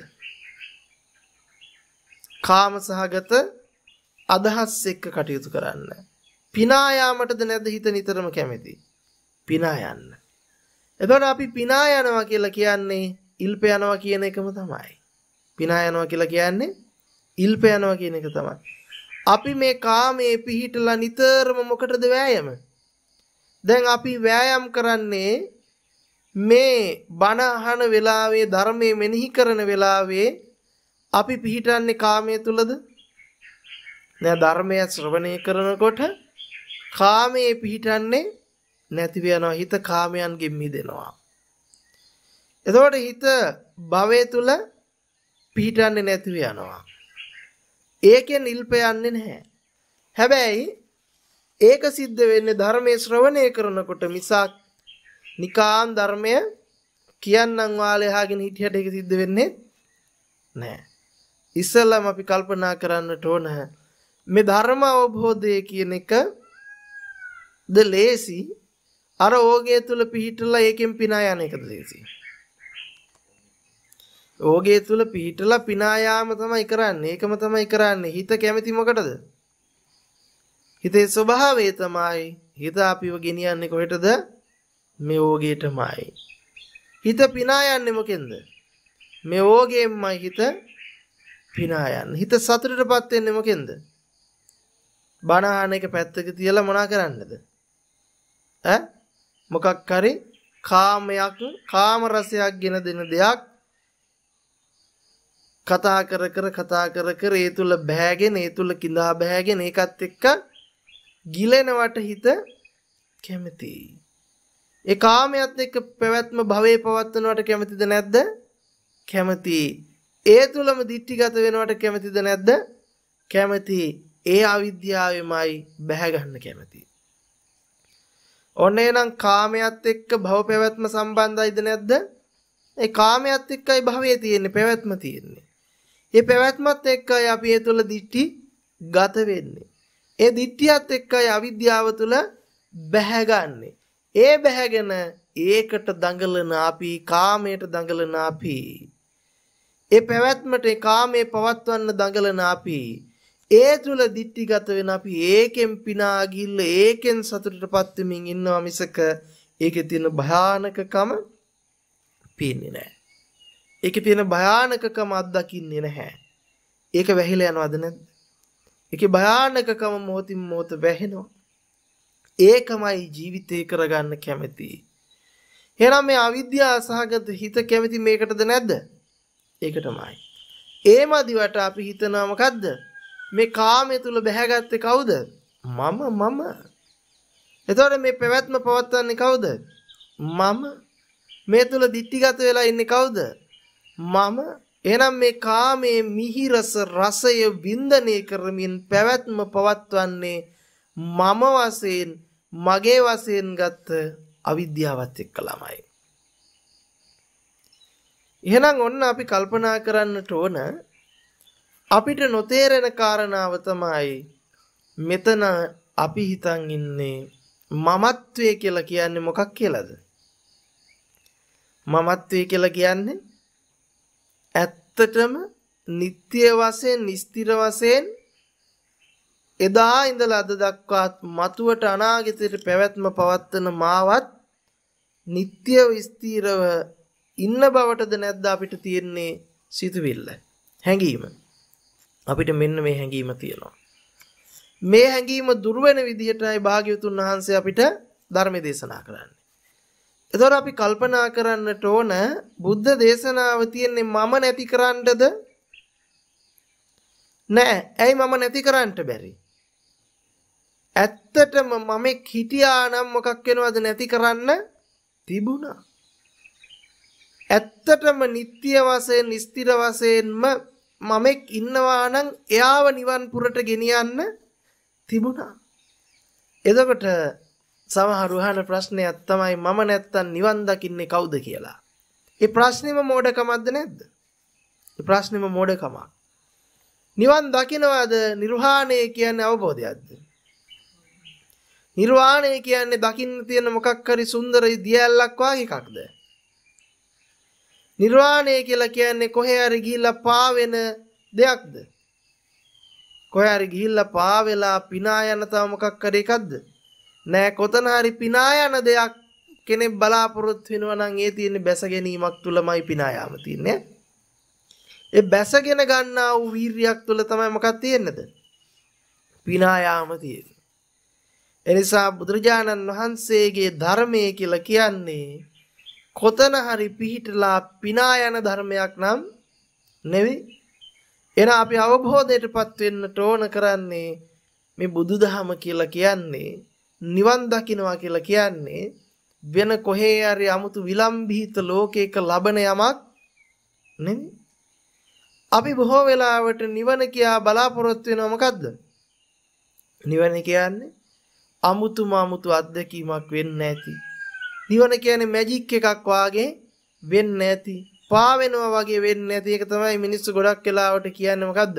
කාම සහගත අදහස් එක්ක කටයුතු කරන්නේ. පිනා යාමටද නැද්ද හිත නිතරම කැමති? පිනා යන්න. එතකොට අපි පිනා යනවා කියලා කියන්නේ ඉල්ප යනවා කියන එකම තමයි. පිනා යනවා කියලා කියන්නේ ඉල්ප යනවා කියන එක තමයි. අපි මේ කාමයේ පිහිටලා නිතරම මොකටද වෑයම? දැන් අපි වෑයම් කරන්නේ මේ බණ අහන වෙලාවේ ධර්මයේ මෙනෙහි කරන වෙලාවේ අපි පිහිටන්නේ කාමයේ තුලද? නෑ ධර්මය ශ්‍රවණය කරනකොට කාමයේ පිහිටන්නේ නැතිව යනවා හිත කාමයන්ගෙන් මිදෙනවා එතකොට හිත භවයේ තුල පිහිටන්නේ නැතිව යනවා ඒකෙන් ඉල්ප යන්නේ නැහැ හැබැයි ඒක සිද්ධ වෙන්නේ ධර්මයේ ශ්‍රවණය කරනකොට මිසක් නිකාම් ධර්මය කියන්නම් වාලෙහාගෙන හිටියට ඒක සිද්ධ වෙන්නේ නැහැ ඉස්සලම අපි කල්පනා කරන්නට ඕන මේ ධර්ම අවබෝධය කියන එක ද ලේසි අර ඕගේ තුල පිහිටලා ඒකෙන් පිනා යන එකද ලේසි ඕගේ තුල පිහිටලා පිනා යාම තමයි කරන්නේ ඒකම තමයි කරන්නේ හිත කැමති මොකටද හිතේ ස්වභාවය තමයි හිත අපිව ගෙනියන්නේ කොහෙටද මේ ඕගේටමයි හිත පිනා යන්නේ මොකෙන්ද මේ ඕගේම්මයි හිත පිනා යන්නේ හිත සතුටටපත් වෙන්නේ මොකෙන්ද බණ අහන එක පැත්තක තියලා මොනා කරන්නද ඈ මොකක් හරි කාමයක් කාම රසයක් ගෙන දෙන දෙයක් කතා කර කර කතා කර කර ඒ තුල බෑගෙන ඒ තුල கிඳා බෑගෙන ඒකත් එක්ක ගිලෙනවට හිත කැමති. ඒ කාමයට එක්ක පැවැත්ම භවයේ පවත්වනවට කැමතිද නැද්ද? කැමති. ඒ තුලම දික්ටිගත වෙනවට කැමතිද නැද්ද? කැමති. ඒ අවිද්‍යාවෙමයි බැහැ ගන්න කැමති. ඔන්න එහෙනම් කාමයට එක්ක භව පැවැත්ම සම්බන්ධයිද නැද්ද? ඒ කාමයට එක්කයි භවයේ තියෙන්නේ පැවැත්ම තියෙන්නේ. මේ පැවැත්මත් එක්කයි අපි ඒ තුල දිටි ගත වෙන්නේ. ඒ දිටියත් එක්කයි අවිද්‍යාව තුල බැහැගන්නේ. ඒ බැහැගෙන ඒකට දඟලන අපි කාමයට දඟලන අපි. ඒ පැවැත්මට කාමයේ පවත්වන්න දඟලන අපි. ඒ තුළ දිට්ටිගත වෙන අපි ඒකෙන් පිනාගිල්ල ඒකෙන් සතුටට පත්වමින් ඉන්නවා මිසක ඒක තියෙන භයානකකම පේන්නේ නෑ. ඒක තියෙන භයානකකම අත්දකින්නේ නැහැ. ඒක වැහිලා යනවද නැද්ද? ඒකේ භයානකකම මොහොතින් මොහොත වැහෙනවා. ඒකමයි ජීවිතේ කරගන්න කැමති. එහෙනම් මේ අවිද්‍යාව සහගත හිත කැමති මේකටද නැද්ද? ඒකටමයි. ඒ මදිවට අපි හිතනවා මොකද්ද? මේ කාමය තුල බැහැගත්තේ කවුද? මම මම. එතකොට මේ පැවැත්ම පවත්වන්නේ කවුද? මම. මේ තුල ditthිගත වෙලා ඉන්නේ කවුද? මම. එහෙනම් මේ කාමයේ මිහිරස රසය වින්දනය කරමින් පැවැත්ම පවත්වන්නේ මම වශයෙන් මගේ වශයෙන් ගත්ත අවිද්‍යාවත් එක්ක ළමයි. එහෙනම් ඔන්න අපි කල්පනා කරන්නට ඕන අපිට නොතේරෙන කාරණාව තමයි මෙතන අපි හිතන් ඉන්නේ මමත්වය කියලා කියන්නේ මොකක් කියලාද? මමත්වය කියලා කියන්නේ ඇත්තටම නිත්‍ය වශයෙන්, නිස්තිර වශයෙන් එදා ඉඳලා අද දක්වාත් මතුවට අනාගතයට පැවැත්ම පවත්වන මාවත් නිත්‍ය ස්ථීරව ඉන්න බවටද නැද්ද අපිට තියෙන්නේ සිතුවිල්ල හැඟීම අපිට මෙන්න මේ හැඟීම තියෙනවා. මේ හැඟීම දුර වෙන විදිහටයි භාග්‍යවතුන් වහන්සේ අපිට ධර්ම දේශනා කරන්නේ. එතකොට අපි කල්පනා කරන්නට ඕන බුද්ධ දේශනාව තියෙන්නේ මම නැති කරන්නද? නෑ. ඇයි මම නැති කරන්නට බැරි? ඇත්තටම මම හිටියා නම් මොකක් වෙනවද නැති කරන්න තිබුණා. ඇත්තටම නිට්ටිය වශයෙන් ස්ථිර වශයෙන්ම මමෙක් ඉන්නවා නම් එයාව නිවන් පුරට ගෙනියන්න තිබුණා. එතකොට සමහර වහන ප්‍රශ්නයක් තමයි මම නැත්තම් නිවන් දකින්නේ කවුද කියලා. ඒ ප්‍රශ්නේම මෝඩකමක්ද නැද්ද? ඒ ප්‍රශ්නේම මෝඩකමක්. නිවන් දකින්නවාද නිර්වාණය කියන්නේ අවබෝධයක්ද? නිර්වාණය කියන්නේ දකින්න තියෙන මොකක් හරි සුන්දර දියැලක් වගේ එකක්ද? නිර්වාණය කියලා කියන්නේ කොහේ හරි ගිහිල්ලා පාවෙන දෙයක්ද? කොහේ හරි ගිහිල්ලා පාවෙලා පිනා යන තව මොකක් හරි එකක්ද? නෑ කොතන හරි පිනා යන දෙයක් කෙනෙක් බලාපොරොත්තු වෙනවා නම් ඒ තියෙන්නේ බැස ගැනීමක් තුලමයි පිනා යාම තියන්නේ. ඒ බැසගෙන ගන්නා වූ වීරියක් තුල තමයි මොකක් තියෙන්නේද? පිනා යාම තියෙන්නේ. එනිසා බුදුරජාණන් වහන්සේගේ ධර්මය කියලා කියන්නේ කොතන හරි පිහිටලා පිනා යන ධර්මයක් නම් නෙවෙයි. එන අපි අවබෝධයටපත් වෙන්නට ඕන කරන්නේ මේ බුදුදහම කියලා කියන්නේ නිවන් දකින්නවා කියලා කියන්නේ වෙන කොහේ හරි 아무තු විලම්භිත ලෝකයක ලබන යමක් නෙමෙයි. අපි බොහෝ වෙලාවට නිවන කියා බලාපොරොත්තු වෙනව මොකද්ද? නිවන කියන්නේ 아무තු මාමුතු අත්දැකීමක් වෙන්න ඇති. නිවන කියන්නේ මැජික් එකක් වාගේ වෙන්න ඇති. පා වෙනවා වගේ වෙන්න ඇති. ඒක තමයි මිනිස්සු ගොඩක් වෙලාවට කියන්නේ මොකද්ද?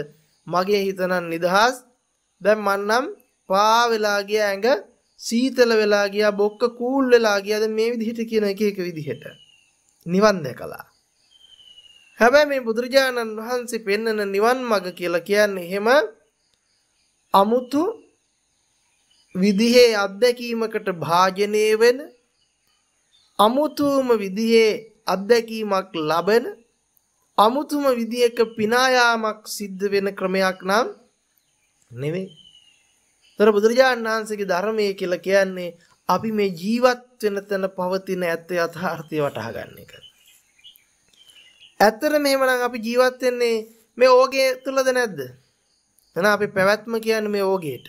මගේ හිත නම් නිදහස්. දැන් මන්නම් පා වෙලා ගිය ඇඟ සීතල වෙලා ගියා බොක්ක කූල් වෙලා ගියාද මේ විදිහට කියන එක එක විදිහට නිවන් දැකලා. හැබැයි මේ බුදුරජාණන් වහන්සේ පෙන්වන නිවන් මඟ කියලා කියන්නේ එහෙම අමුතු විදිහේ අත්දැකීමකට භාජනය වෙන අමුතුම විදිහේ අත්දැකීමක් ලබන අමුතුම විදිහක පිනායාමක් සිද්ධ වෙන ක්‍රමයක් නම් නෙවෙයි. තර බුදුරජාණන් වහන්සේගේ ධර්මයේ කියලා කියන්නේ අපි මේ ජීවත් වෙන තැන පවතින ඇත්ත යථාර්ථය වටහා ගන්න එක. ඇත්තට මේව නම් අපි ජීවත් වෙන්නේ මේ ඕගේ තුලද නැද්ද? එහෙනම් අපි පැවැත්ම කියන්නේ මේ ඕගේට.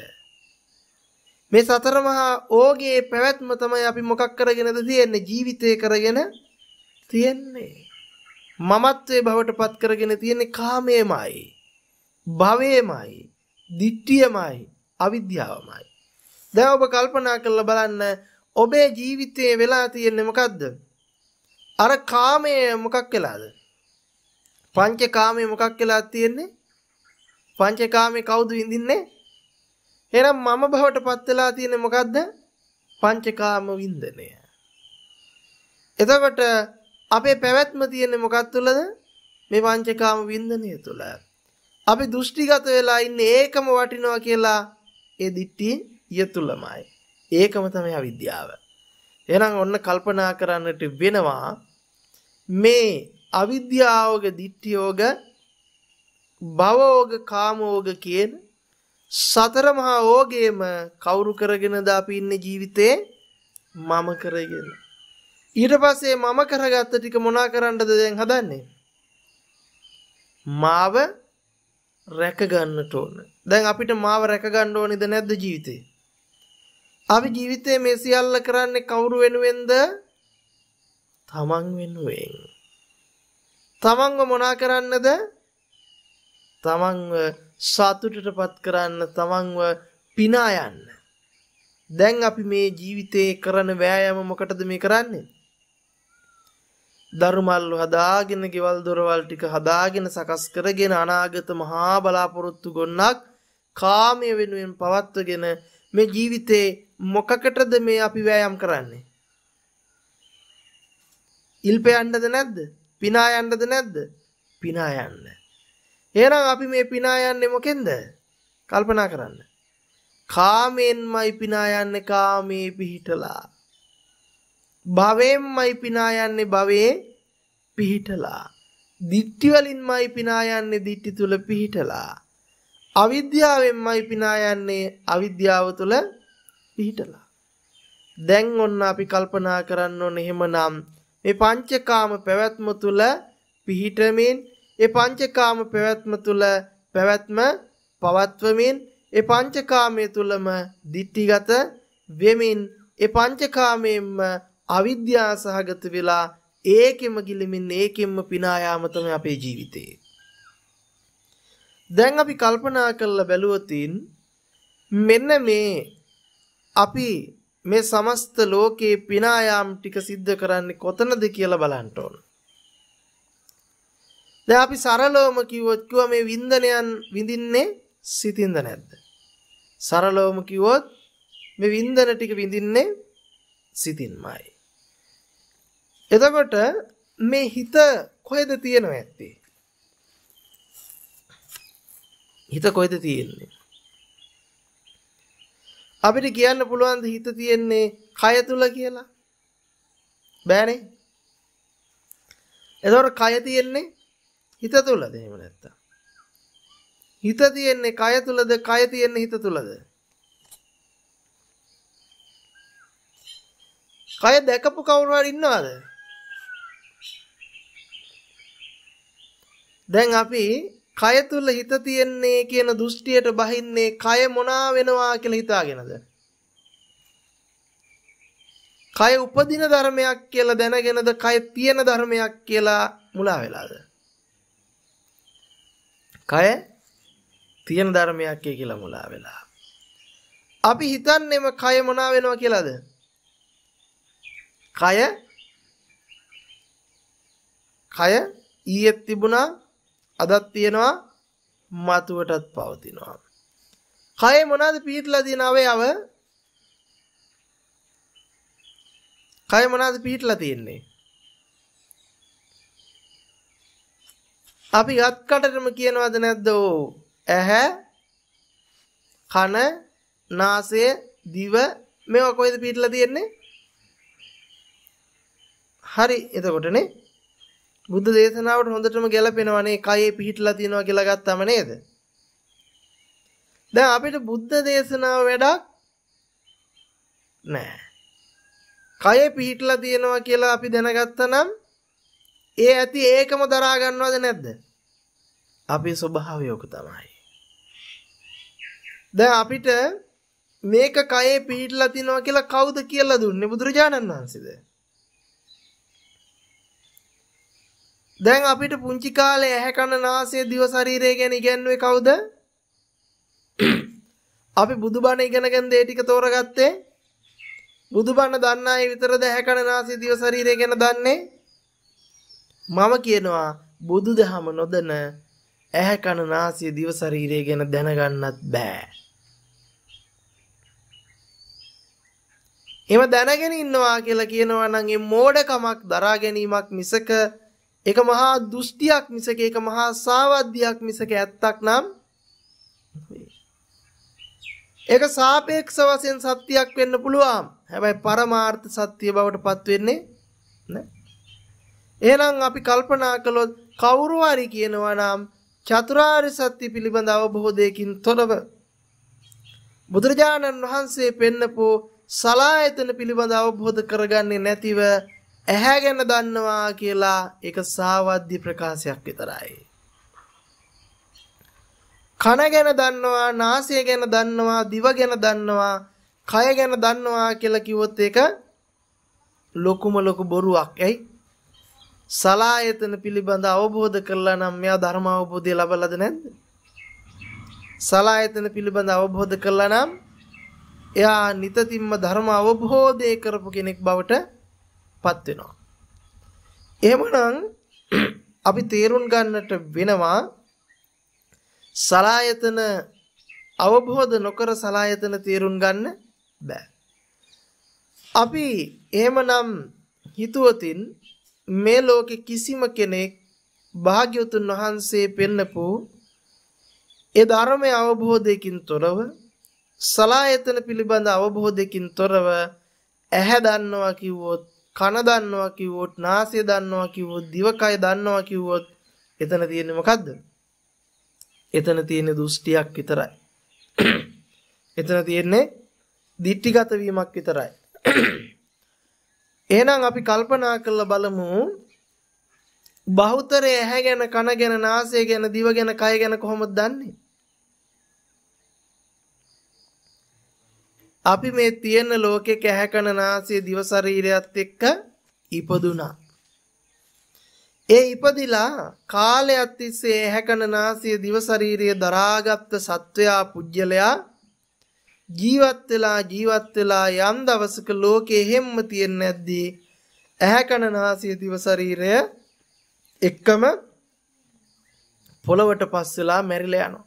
මේ සතර මහා ඕගේ පැවැත්ම තමයි අපි මොකක් කරගෙනද තියෙන්නේ ජීවිතය කරගෙන තියෙන්නේ මමත්වයේ භවටපත් කරගෙන තියෙන්නේ කාමයමයි භවයමයි ditthiyamai අවිද්‍යාවමයි දැන් ඔබ කල්පනා කරලා බලන්න ඔබේ ජීවිතයේ වෙලා තියෙන්නේ මොකද්ද අර කාමය මොකක් වෙලාද පංචකාමය මොකක් වෙලා තියෙන්නේ පංචකාමේ කවුද විඳින්නේ එහෙනම් මම බවට පත් වෙලා තියෙන්නේ මොකද්ද? පංචකාම වින්දනය. එතකොට අපේ පැවැත්ම තියෙන්නේ මොකක් තුළද? මේ පංචකාම වින්දනය තුළ. අපි දෘෂ්ටිගත වෙලා ඉන්නේ ඒකම වටිනවා කියලා ඒ දිට්ටි යතුළමයි. ඒකම තමයි අවිද්‍යාව. එහෙනම් ඔන්න කල්පනා කරන්නට වෙනවා මේ අවිද්‍යාවෝග දිට්ඨියෝග භවෝග කාමෝග කියන සතර මහා ඕගේම කවුරු කරගෙනද අපි ඉන්නේ ජීවිතේ මම කරගෙන. ඊට පස්සේ මම කරගත්ත ටික මොනා කරන්නද දැන් හදන්නේ? මාව රැක ගන්නට ඕන. දැන් අපිට මාව රැක ගන්න ඕනේද නැද්ද ජීවිතේ? අපි ජීවිතේ මේ සියල්ල කරන්නේ කවුරු වෙනුවෙන්ද? තමන් වෙනුවෙන්. තමන්ව මොනා කරන්නද? තමන්ව සතුටටපත් කරන්න තමන්ව පිනායන්න. දැන් අපි මේ ජීවිතයේ කරන වෑයම මොකටද මේ කරන්නේ? ධර්මල්ලු හදාගෙන ගෙවල් දොරවල් ටික හදාගෙන සකස් කරගෙන අනාගත මහා බලාපොරොත්තු ගොන්නක් කාමය වෙනුවෙන් පවත්වගෙන මේ ජීවිතේ මොකකටද මේ අපි වෑයම් කරන්නේ? ඉල්පයන්නද නැද්ද? පිනා යන්නද නැද්ද? පිනා යන්නේ. එහෙනම් අපි මේ පිනා යන්නේ මොකෙන්ද? කල්පනා කරන්න. කාමෙන්මයි පිනා යන්නේ කාමේ පිහිටලා. භවෙන්මයි පිනා යන්නේ භවයේ පිහිටලා. දිට්ටි වලින්මයි පිනා යන්නේ දිට්ටි තුල පිහිටලා. අවිද්‍යාවෙන්මයි පිනා යන්නේ අවිද්‍යාව තුල පිහිටලා. දැන් ඔන්න අපි කල්පනා කරන්න ඕනේ එහෙමනම් මේ පංචකාම පැවැත්ම තුල පිහිටමින් ඒ පංචකාම පැවැත්ම තුල පැවැත්ම පවත්වමින් ඒ පංචකාමයේ තුලම ditthිගත වෙමින් ඒ පංචකාමයෙන්ම අවිද්‍යාව සහගත වෙලා ඒකෙම ගිලිමින් ඒකෙම පිනා යාම තමයි අපේ ජීවිතේ. දැන් අපි කල්පනා කරලා බැලුවොතින් මෙන්න මේ අපි මේ සමස්ත ලෝකේ පිනා යාම් ටික සිද්ධ කරන්නේ කොතනද කියලා බලන්න ඕනේ. දැන් අපි සරලවම කිව්වොත් කිව්වා මේ වින්දනයන් විඳින්නේ සිතින්ද නැද්ද? සරලවම කිව්වොත් මේ වින්දන ටික විඳින්නේ සිතින්මයි. එතකොට මේ හිත කොහෙද තියෙනව ඇත්තේ? හිත කොහෙද තියෙන්නේ? අපිට කියන්න පුළුවන් හිත තියෙන්නේ කය තුල කියලා. බෑනේ. එතකොට කය තියෙන්නේ හිත තුලද එහෙම නැත්තම් හිත තියෙන්නේ කය තුලද කය තියෙන්නේ හිත තුලද කය දැකපු කවුරු හරි ඉන්නවද දැන් අපි කය තුල හිත තියෙන්නේ කියන දෘෂ්ටියට බහින්නේ කය මොනා වෙනවා කියලා හිතාගෙනද කය උපදින ධර්මයක් කියලා දැනගෙනද කය තියෙන ධර්මයක් කියලා මුලා වෙලාද කය තියෙන ධර්මයක් කියලා මුලා වෙලා. අපි හිතන්නේම කය මොනා වෙනවා කියලාද? කය කය ඊයේ තිබුණා අදත් තියෙනවා මතුවටත් පවතිනවා. කය මොනවාද පිහිටලා තියෙන අවයව? කය මොනවාද පිහිටලා තියෙන්නේ? අපි ගත්කටටම කියනවද නැද්ද ඕ ඇහැ කන නාසය දිව මේව කොයිද පිටලා තියෙන්නේ හරි එතකොටනේ බුද්ධ දේශනාවට හොඳටම ගැලපෙනවනේ කයේ පිහිටලා තියෙනවා කියලා ගත්තම නේද දැන් අපිට බුද්ධ දේශනාව වැඩක් නෑ කයේ පිහිටලා තියෙනවා කියලා අපි දැනගත්තා නම් ඒ ඇති ඒකම දරා ගන්නවද නැද්ද? අපේ ස්වභාවය ඔක තමයි. දැන් අපිට මේක කයේ පිහිටලා තිනවා කියලා කවුද කියලා දුන්නේ බුදුරජාණන් වහන්සේද? දැන් අපිට පුංචි කාලේ ඇහැ කන නාසය දිව ශරීරය ගැන ඉගෙනුවේ කවුද? අපි බුදුබණ ඉගෙනගෙන දේ ටික තෝරගත්තේ බුදුබණ දන්න අය විතරද ඇහැ කන නාසය දිව ශරීරය ගැන දන්නේ? මම කියනවා බුදුදහම නොදන ඇහැ කන නාසය දිව ශරීරය ගැන දැනගන්නත් බෑ. එම දැනගෙන ඉන්නවා කියලා කියනවා නම් ඒ මෝඩකමක් දරා ගැනීමක් මිසක ඒක මහා දෘෂ්ටියක් මිසක ඒක මහා සාවද්‍යයක් මිසක ඇත්තක් නම් ඒක සාපේක්ෂ වශයෙන් සත්‍යයක් වෙන්න පුළුවන්. හැබැයි පරමාර්ථ සත්‍ය බවට පත් වෙන්නේ නැහැ. එහෙනම් අපි කල්පනා කළොත් කවුරු හරි කියනවා නම් චතුරාර්ය සත්‍ය පිළිබඳ අවබෝධයකින් තොරව බුදුරජාණන් වහන්සේ පෙන්නපු සලායතන පිළිබඳ අවබෝධ කරගන්නේ නැතිව ඇහැ ගැන දන්නවා කියලා ඒක සාවද්‍ය ප්‍රකාශයක් විතරයි. කන ගැන දන්නවා, නාසය ගැන දන්නවා, දිව ගැන දන්නවා, කය ගැන දන්නවා කියලා කිව්වොත් ඒක ලොකුම ලොකු බොරුවක්. ඇයි? සලායතන පිළිබඳ අවබෝධ කරලා නම් මෙයා ධර්ම අවබෝධය ලබලද නැද්ද? සලායතන පිළිබඳ අවබෝධ කරලා නම් එයා නිතතිම්ම ධර්ම අවබෝධය කරපු කෙනෙක් බවට පත් වෙනවා. එහෙමනම් අපි තේරුම් ගන්නට වෙනවා සලායතන අවබෝධ නොකර සලායතන තේරුම් ගන්න බෑ. අපි එහෙමනම් හිතුවතින් මේ ලෝකෙ කිසිම කෙනෙක් භාග්‍යවතුන් වහන්සේ පෙන්නපු ඒ ධර්මය අවබෝධයකින් තොරව සලායතන පිළිබඳ අවබෝධයකින් තොරව ඇහැ දන්නවා කිව්වොත් කන දන්නවා කිව්වොත් නාසය දන්නවා කිව්වොත් දිවකය දන්නවා කිව්වොත් එතන තියෙන්නේ මොකද්ද? එතන තියෙන්නේ දෘෂ්ටියක් විතරයි. එතන තියෙන්නේ දිට්ඨිගත වීමක් විතරයි. එහෙනම් අපි කල්පනා කරලා බලමු බහුතරය ඇහැ ගැන කන ගැන නාසය ගැන දිව ගැන කය ගැන කොහොමද දන්නේ? අපි මේ තියෙන ලෝකේ ඇහැ කන නාසය දිව ශරීරයත් එක්ක ඉපදුනා. ඒ ඉපදිලා කාලයක් තිස්සේ ඇහැ කන නාසය දිව ශරීරය දරාගත් සත්වයා පුජ්‍යලයා ජීවත් වෙලා ජීවත් වෙලා යම් දවසක ලෝකේ හැම්ම තියෙන්නේ නැද්දී ඇහැ කන නාසය දිව ශරීරය එකම පොළවට පස් වෙලා මැරිලා යනවා.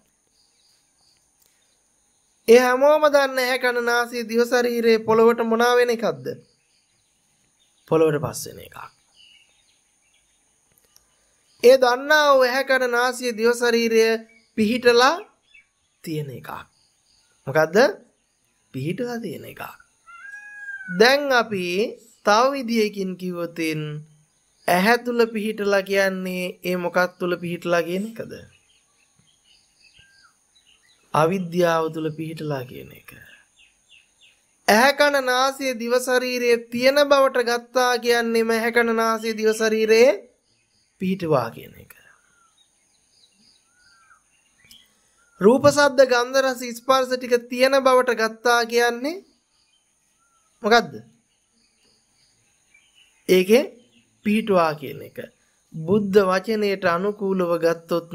ඒ හැමෝම දන්න ඇහැ කන නාසය දිව ශරීරේ පොළවට මොනා වෙන එකක්ද? පොළවට පස් වෙන එකක්. ඒ දන්නා වූ ඇහැ කන නාසය දිව ශරීරය පිහිටලා තියෙන එකක්. මොකද්ද? පිහිටලා තියෙන එකක්. දැන් අපි තව විදියකින් කිව්වොතින් ඇහැ තුල පිහිටලා කියන්නේ ඒ මොකක් තුල පිහිටලා කියන එකද? අවිද්‍යාව තුල පිහිටලා කියන එක. ඇහැ කන නාසය දිව ශරීරයේ තියෙන බවට ගත්තා කියන්නේම ඇහැ කන නාසය දිව ශරීරයේ පිහිටවා කියන එක. රූප ශබ්ද ගන්ධ රස ස්පර්ශ ටික තියෙන බවට ගත්තා කියන්නේ මොකද්ද? ඒකේ පිහිටුවා කියන එක. බුද්ධ වචනයට අනුකූලව ගත්තොත්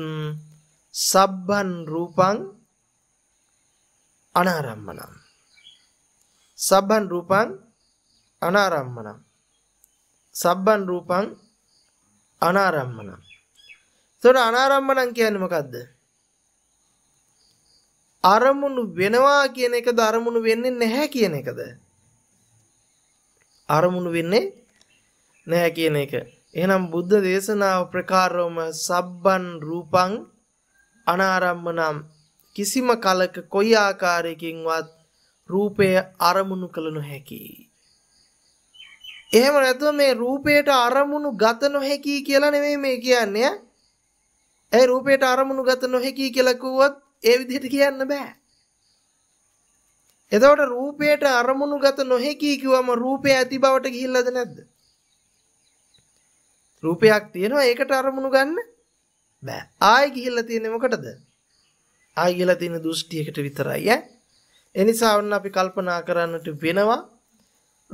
සබ්බන් රූපං අනාරම්මනම්. සබ්බන් රූපං අනාරම්මනම්. සබ්බන් රූපං අනාරම්මනම්. එතකොට අනාරම්මනම් කියන්නේ මොකද්ද? අරමුණු වෙනවා කියන එකද අරමුණු වෙන්නේ නැහැ කියන එකද? අරමුණු වෙන්නේ නැහැ කියන එක. එහෙනම් බුද්ධ දේශනාව ප්‍රකාරවම සබ්බන් රූපං අනාරම්මනම් කිසිම කලක කොයි ආකාරයකින්වත් රූපය අරමුණු කළ නොහැකි. එහෙම නැතුව මේ රූපයට අරමුණු ගත නොහැකි කියලා නෙමෙයි මේ කියන්නේ. ඒ රූපයට අරමුණු ගත නොහැකි කියලා කිව්වොත් ඒ විදිහට කියන්න බෑ. එතකොට රූපයට අරමුණු ගත නොහැකි කිව්වම රූපය ඇති බවට ගිහිල්ලාද නැද්ද? රූපයක් තියෙනවා ඒකට අරමුණු ගන්න බෑ. ආයි ගිහිල්ලා තියෙන්නේ මොකටද? ආයි ගිහිල්ලා තියෙන දෘෂ්ටියකට විතරයි ඈ. ඒ නිසා වන්න අපි කල්පනා කරන්නට වෙනවා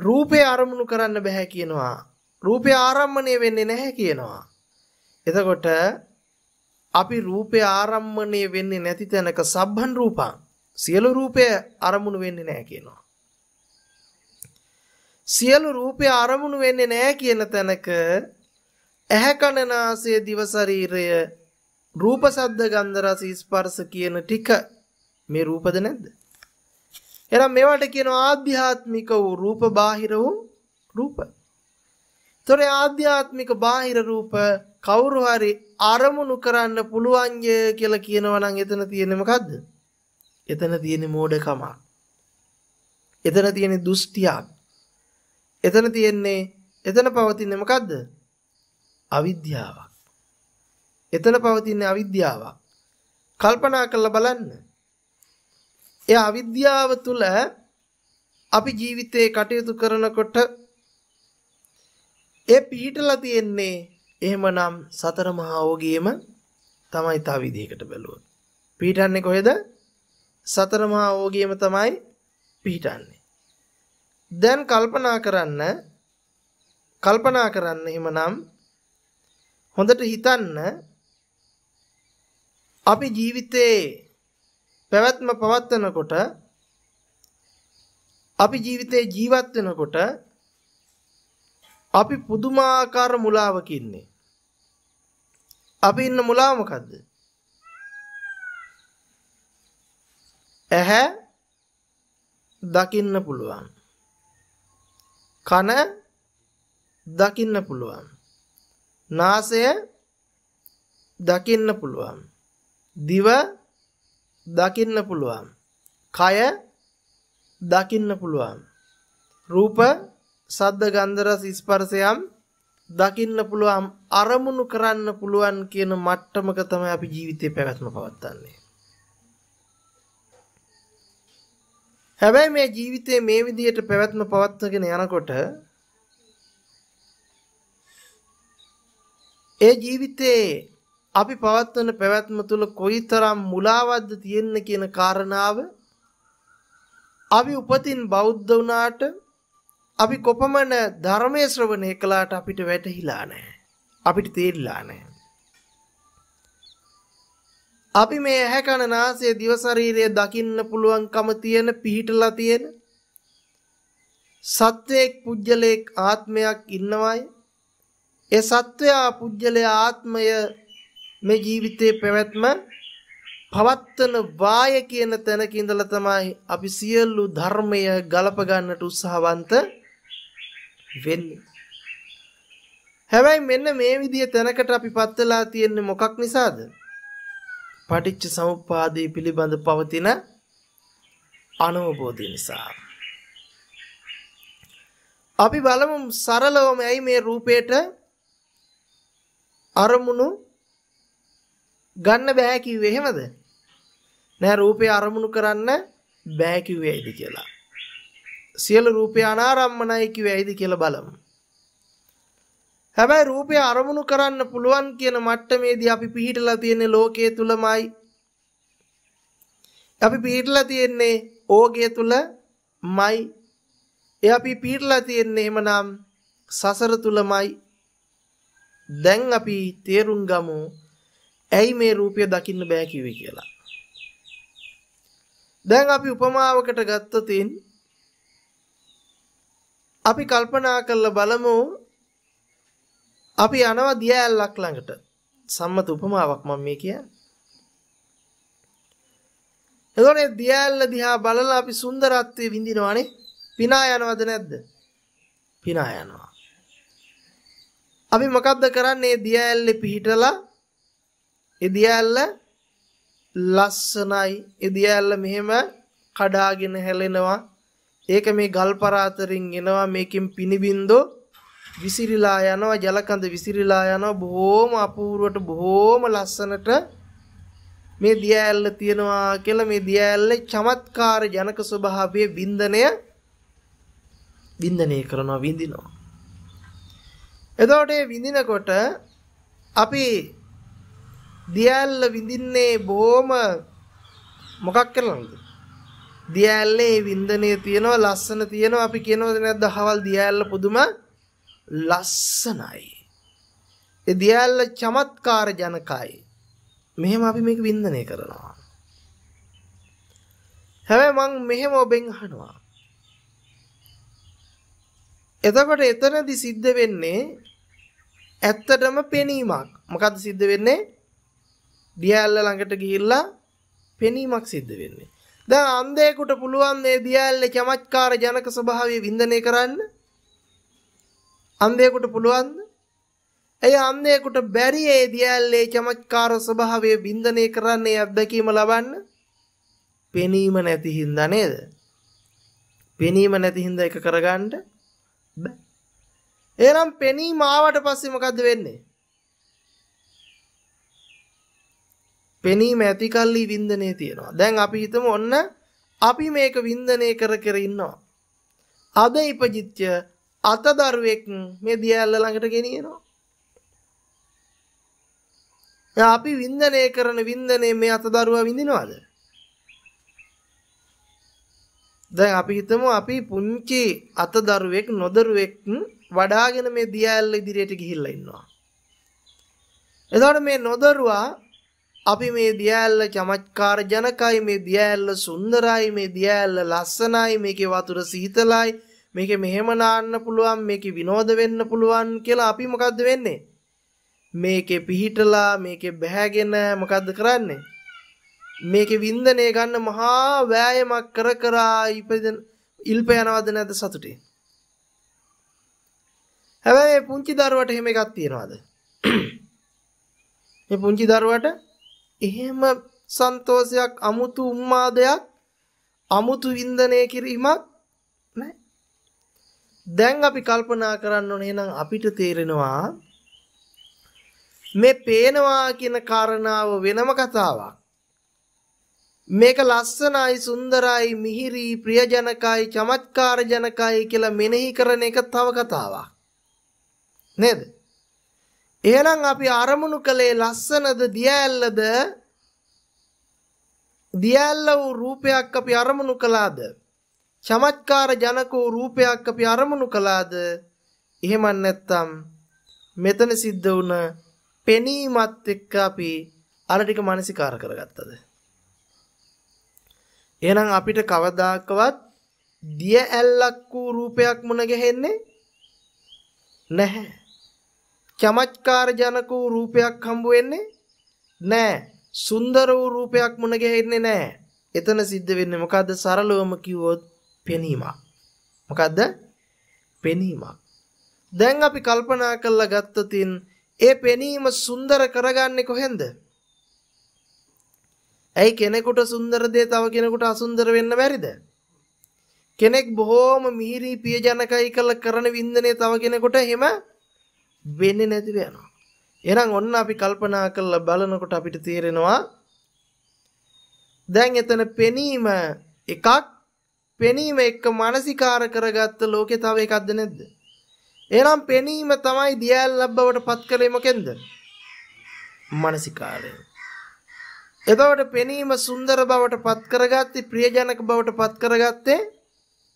රූපය අරමුණු කරන්න බෑ කියනවා. රූපය ආරම්මණය වෙන්නේ නැහැ කියනවා. එතකොට අපි රූපය ආරම්මණය වෙන්නේ නැති තැනක සබ්බන් රූපං සියලු රූපය අරමුණු වෙන්නේ නැහැ කියනවා. සියලු රූපය අරමුණු වෙන්නේ නැහැ කියන තැනක ඇහැ කන නාසය දිව ශරීරය රූප ශබ්ද ගන්ධ රස ස්පර්ශ කියන ටික මේ රූපද නැද්ද? එහෙනම් මේවට කියනවා ආධ්‍යාත්මික වූ රූප බාහිර වූ රූප. තොර ආධ්‍යාත්මික බාහිර රූප කවුරු හරි අරමුණු කරන්න පුළුවන් ය කියලා කියනවා නම් එතන තියෙන්නේ මොකද්ද? එතන තියෙන්නේ මෝඩකමක්. එතන තියෙන්නේ දෘෂ්ටියක්. එතන තියෙන්නේ එතන පවතින්නේ මොකද්ද? අවිද්‍යාවක්. එතන පවතින්නේ අවිද්‍යාවක්. කල්පනා කරලා බලන්න. ඒ අවිද්‍යාව තුල අපි ජීවිතේ කටයුතු කරනකොට ඒ පිහිටලා තියෙන්නේ එහෙමනම් සතර මහා ඕගියේම තමයි තව විදිහකට බැලුවොත්. පිහිටන්නේ කොහෙද? සතර මහා ඕගියේම තමයි පිහිටන්නේ. දැන් කල්පනා කරන්න කල්පනා කරන්න එහෙමනම් හොඳට හිතන්න අපි ජීවිතේ පැවැත්ම පවත්වනකොට අපි ජීවිතේ ජීවත් වෙනකොට අපි පුදුමාකාර මුලාවක ඉන්නේ. අපි ඉන්න මුලාව මොකද්ද? ඇහැ දකින්න පුළුවන්. කන දකින්න පුළුවන්. නාසය දකින්න පුළුවන්. දිව දකින්න පුළුවන්. කය දකින්න පුළුවන්. රූප සද්ද ගන්ධ රස ස්පර්ශයම් දකින්න පුළුවන් අරමුණු කරන්න පුළුවන් කියන මට්ටමක තමයි අපි ජීවිතේ පැවැත්ම පවත්න්නේ. හැබැයි මේ ජීවිතේ මේ විදිහට පැවැත්ම පවත්වගෙන යනකොට ඒ ජීවිතේ අපි පවත්වන පැවැත්ම තුල කොයිතරම් මුලාවද්ද තියෙන්නේ කියන කාරණාව අපි උපතින් බෞද්ධ වුණාට අපි කොපමණ ධර්මය ශ්‍රවණය කළාට අපිට වැටහිලා නෑ. අපිට තේරිලා නෑ. අපි මේ ඇහැකණ නාසය දිව ශරීරය දකින්න පුළුවන්කම තියෙන පිහිටලා තියෙන සත්වයක් පුජ්‍යලයක් ආත්මයක් ඉන්නවයි. ඒ සත්වයා පුජ්‍යලයා ආත්මය මේ ජීවිතයේ පැවැත්ම පවත්තන වාය කියන තැනක ඉඳලා තමයි අපි සියලු ධර්මය ගලප ගන්නට උත්සාහවන්ත වෙන්නේ. හැබැයි මෙන්න මේ විදිය තැනකට අපි පත් වෙලා තියෙන්නේ මොකක් නිසාද? පටිච්ච සමුප්පාදයේ පිළිබඳ පවතින අනවබෝධය නිසා. අපි බලමු සරලවම ඇයි මේ රූපේට අරමුණු ගන්න බෑ කිව්වේ එහෙමද? නෑ රූපේ අරමුණු කරන්න බෑ කිව්වේයිද කියලා. සියලු රූපය අනාරම්මනයි කිව්ව ඇයිද කියලා බලමු. හැබැයි රූපය අරමුණු කරන්න පුළුවන් කියන මට්ටමේදී අපි පිහිටලා තියෙන්නේ ලෝකයේ තුලමයි. අපි පිහිටලා තියෙන්නේ ඕගය තුලමයි. ඒ අපි පිහිටලා තියෙන්නේ එමනම් සසර තුලමයි. දැන් අපි තේරුම් ගමු ඇයි මේ රූපය දකින්න බෑ කිව්වේ කියලා. දැන් අපි උපමාවකට ගත්තොතින් අපි කල්පනා කරලා බලමු අපි යනවා දිය ඇල්ලක් ළඟට. සම්මත උපමාවක් මම මේ කියන්නේ. එතකොට දිය ඇල්ල දිහා බලලා අපි සුන්දරත්වයේ විඳිනවානේ. පිනා යනවද නැද්ද? පිනා යනවා. අපි මොකද්ද කරන්නේ? දිය ඇල්ලේ පිහිටලා ඒ දිය ඇල්ල ලස්සනයි. ඒ දිය ඇල්ල මෙහෙම කඩාගෙන හැලෙනවා. ඒක මේ ගල් පරාතරින් එනවා මේකෙන් පිනිබින්දෝ විසිරිලා යනවා ජලකඳ විසිරිලා යනවා බොහොම අපූර්වට බොහොම ලස්සනට මේ දිය ඇල්ල තියෙනවා කියලා මේ දිය ඇල්ලේ චමත්කාර ජනක ස්වභාවයේ වින්දනය වින්දනය කරනවා විඳිනවා එතකොට මේ විඳිනකොට අපි දිය ඇල්ල විඳින්නේ බොහොම මොකක් කරලාද දියඇල්ලේ වින්දනය තියෙනවා ලස්සන තියෙනවා අපි කියනවද නැද්ද හවල් දියඇල්ල පුදුම ලස්සනයි. ඒ දියඇල්ල චමත්කාර ජනකයි. මෙහෙම අපි මේක වින්දනය කරනවා. හැබැයි මං මෙහෙම ඔබෙන් අහනවා. එතකොට එතනදි සිද්ධ වෙන්නේ ඇත්තටම පෙනීමක්. මොකද්ද සිද්ධ වෙන්නේ? දියඇල්ල ළඟට ගිහිල්ලා පෙනීමක් සිද්ධ වෙන්නේ. දැන් අන්ධයෙකුට පුළුවන් මේ දියල්ලේ චමත්කාර ජනක ස්වභාවය වින්දනය කරන්න? අන්ධයෙකුට පුළුවන්ද? එය අන්ධයෙකුට බැරි ඒ දියල්ලේ චමත්කාර ස්වභාවය වින්දනය කරන්නේ අත්දැකීම ලබන්න? පෙනීම නැති හින්දා නේද? පෙනීම නැති හින්දා එක කරගන්න බෑ. එහෙනම් පෙනීම ආවට පස්සේ මොකද්ද වෙන්නේ? පෙනීම ඇතිකල්ලි වින්දනය තියෙනවා. දැන් අපි හිතමු ඔන්න අපි මේක වින්දනය කර කර ඉන්නවා. අද ඉපජිච්ච අතදරුවෙක් මේ දියඇල්ල ළඟට ගෙනියනවා. අපි වින්දනය කරන වින්දනය මේ අතදරුවා විඳිනවාද? දැන් අපි හිතමු අපි පුංචි අතදරුවෙක් නොදරුවෙක් වඩාගෙන මේ දියඇල්ල ඉදිරියට ගිහිල්ලා ඉන්නවා. එතකොට මේ නොදරුවා අපි මේ දියඇල්ල චමත්කාර ජනකයි මේ දියඇල්ල සුන්දරයි මේ දියඇල්ල ලස්සනයි මේකේ වතුර සීතලයි මේක මෙහෙම නාන්න පුළුවන් මේක විනෝද වෙන්න පුළුවන් කියලා අපි මොකද්ද වෙන්නේ මේකේ පිහිටලා මේකේ බැහැගෙන මොකද්ද කරන්නේ මේකේ වින්දනය ගන්න මහා වෑයමක් කර කර ඉපදෙන ඉල්ප යනවද නැද්ද සතුටේ හැබැයි පුංචි දරුවට එහෙම එකක් තියනවාද මේ පුංචි දරුවට එහෙම සන්තෝෂයක් අමුතු උම්මාදයක් අමුතු වින්දනය කිරීමක් නෑ දැන් අපි කල්පනා කරන්න ඕනේ නම් අපිට තේරෙනවා මේ පේනවා කියන කාරණාව වෙනම කතාවක් මේක ලස්සනයි සුන්දරයි මිහිරි ප්‍රියජනකයි චමත්කාරජනකයි කියලා මෙනෙහි කරන එක තව කතාවක් නේද එහෙනම් අපි අරමුණු කළේ ලස්සනද දියඇල්ලද දියඇල්ල වූ රූපයක් අපි අරමුණු කළාද චමත්කාර ජනක වූ රූපයක් අපි අරමුණු කළාද එහෙම නැත්නම් මෙතන සිද්ධ වුණ පෙනීමත් එක්ක අපි අර ටික මානසිකාර කරගත්තද එහෙනම් අපිට කවදාකවත් දියඇල්ලක් වූ රූපයක් මුණ ගැහෙන්නේ නැහැ චමත්කාර ජනක වූ රූපයක් හම්බ වෙන්නේ නෑ. සුන්දර වූ රූපයක් මුණ ගැහෙන්නේ නෑ. එතන සිද්ධ වෙන්නේ මොකද්ද? සරලවම කිව්වොත් පෙනීමක්. මොකද්ද? පෙනීමක්. දැන් අපි කල්පනා කරලා ගත්තොතින් ඒ පෙනීම සුන්දර කරගන්නේ කොහෙන්ද? ඇයි කෙනෙකුට සුන්දර දේ තව කෙනෙකුට අසුන්දර වෙන්න බැරිද? කෙනෙක් බොහෝම මිහිරි පියජනකයි කළ කරන වින්දනය තව කෙනෙකුට එහෙම වෙන්නේ නැතිව යනවා. එහෙනම් ඔන්න අපි කල්පනා කරලා බලනකොට අපිට තේරෙනවා දැන් එතන පෙනීම එකක් පෙනීම එක්ක මානසිකාර කරගත්ත ලෝකේ තව එකක්ද නැද්ද? එහෙනම් පෙනීම තමයි දියල් ලැබවට පත් කලේ මොකෙන්ද? මානසිකාරය. එතකොට පෙනීම සුන්දර බවට පත් කරගත්තේ ප්‍රියජනක බවට පත් කරගත්තේ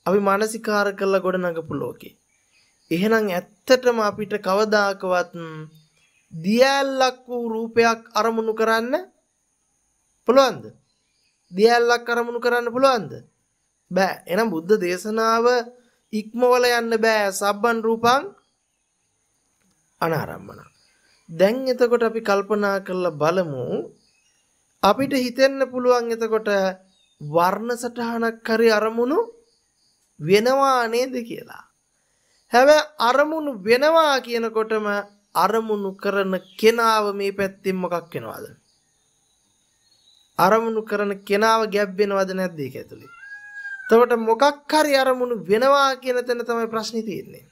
අපි මානසිකාර කරලා ගොඩනගපු ලෝකේ. එහෙනම් ඇත්තටම අපිට කවදාකවත් දියල්ලක් වූ රූපයක් අරමුණු කරන්න පුළුවන්ද? දියල්ලක් අරමුණු කරන්න පුළුවන්ද? බෑ. එහෙනම් බුද්ධ දේශනාව ඉක්මවල යන්න බෑ. සබ්බන් රූපං අනාරම්මන. දැන් එතකොට අපි කල්පනා කරලා බලමු අපිට හිතෙන්න පුළුවන් එතකොට වර්ණ සටහනක් හරි අරමුණු වෙනවා නේද කියලා. හැබ අරමුණු වෙනවා කියනකොටම අරමුණු කරන කෙනාව මේ පැත්තෙන් මොකක් වෙනවාද? අරමුණු කරන කෙනාව ගැබ් වෙනවද නැද්ද ඒක ඇතුලේ? එතකොට මොකක් හරි අරමුණු වෙනවා කියන තැන තමයි ප්‍රශ්නේ තියෙන්නේ.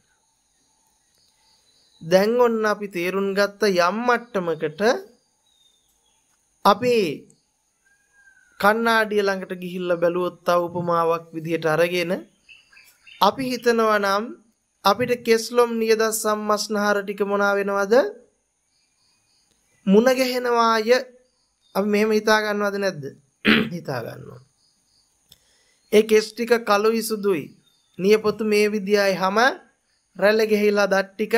දැන් ඔන්න අපි තේරුම් ගත්ත යම් මට්ටමකට අපි කණ්ණාඩිය ළඟට ගිහිල්ලා බැලුවොත් තව උපමාවක් විදිහට අරගෙන අපි හිතනවා නම් අපිට කෙස්ලොම් නියදස් සම්මස්නහර ටික මොනා වෙනවද? මුණ ගැහෙනවාය. අපි මෙහෙම හිතා ගන්නවද නැද්ද? හිතා ගන්නවා. ඒ කෙස් ටික කළුයි සුදුයි. නියපොතු මේ විදියයි හැම රැළ ගෙහිලා දත් ටික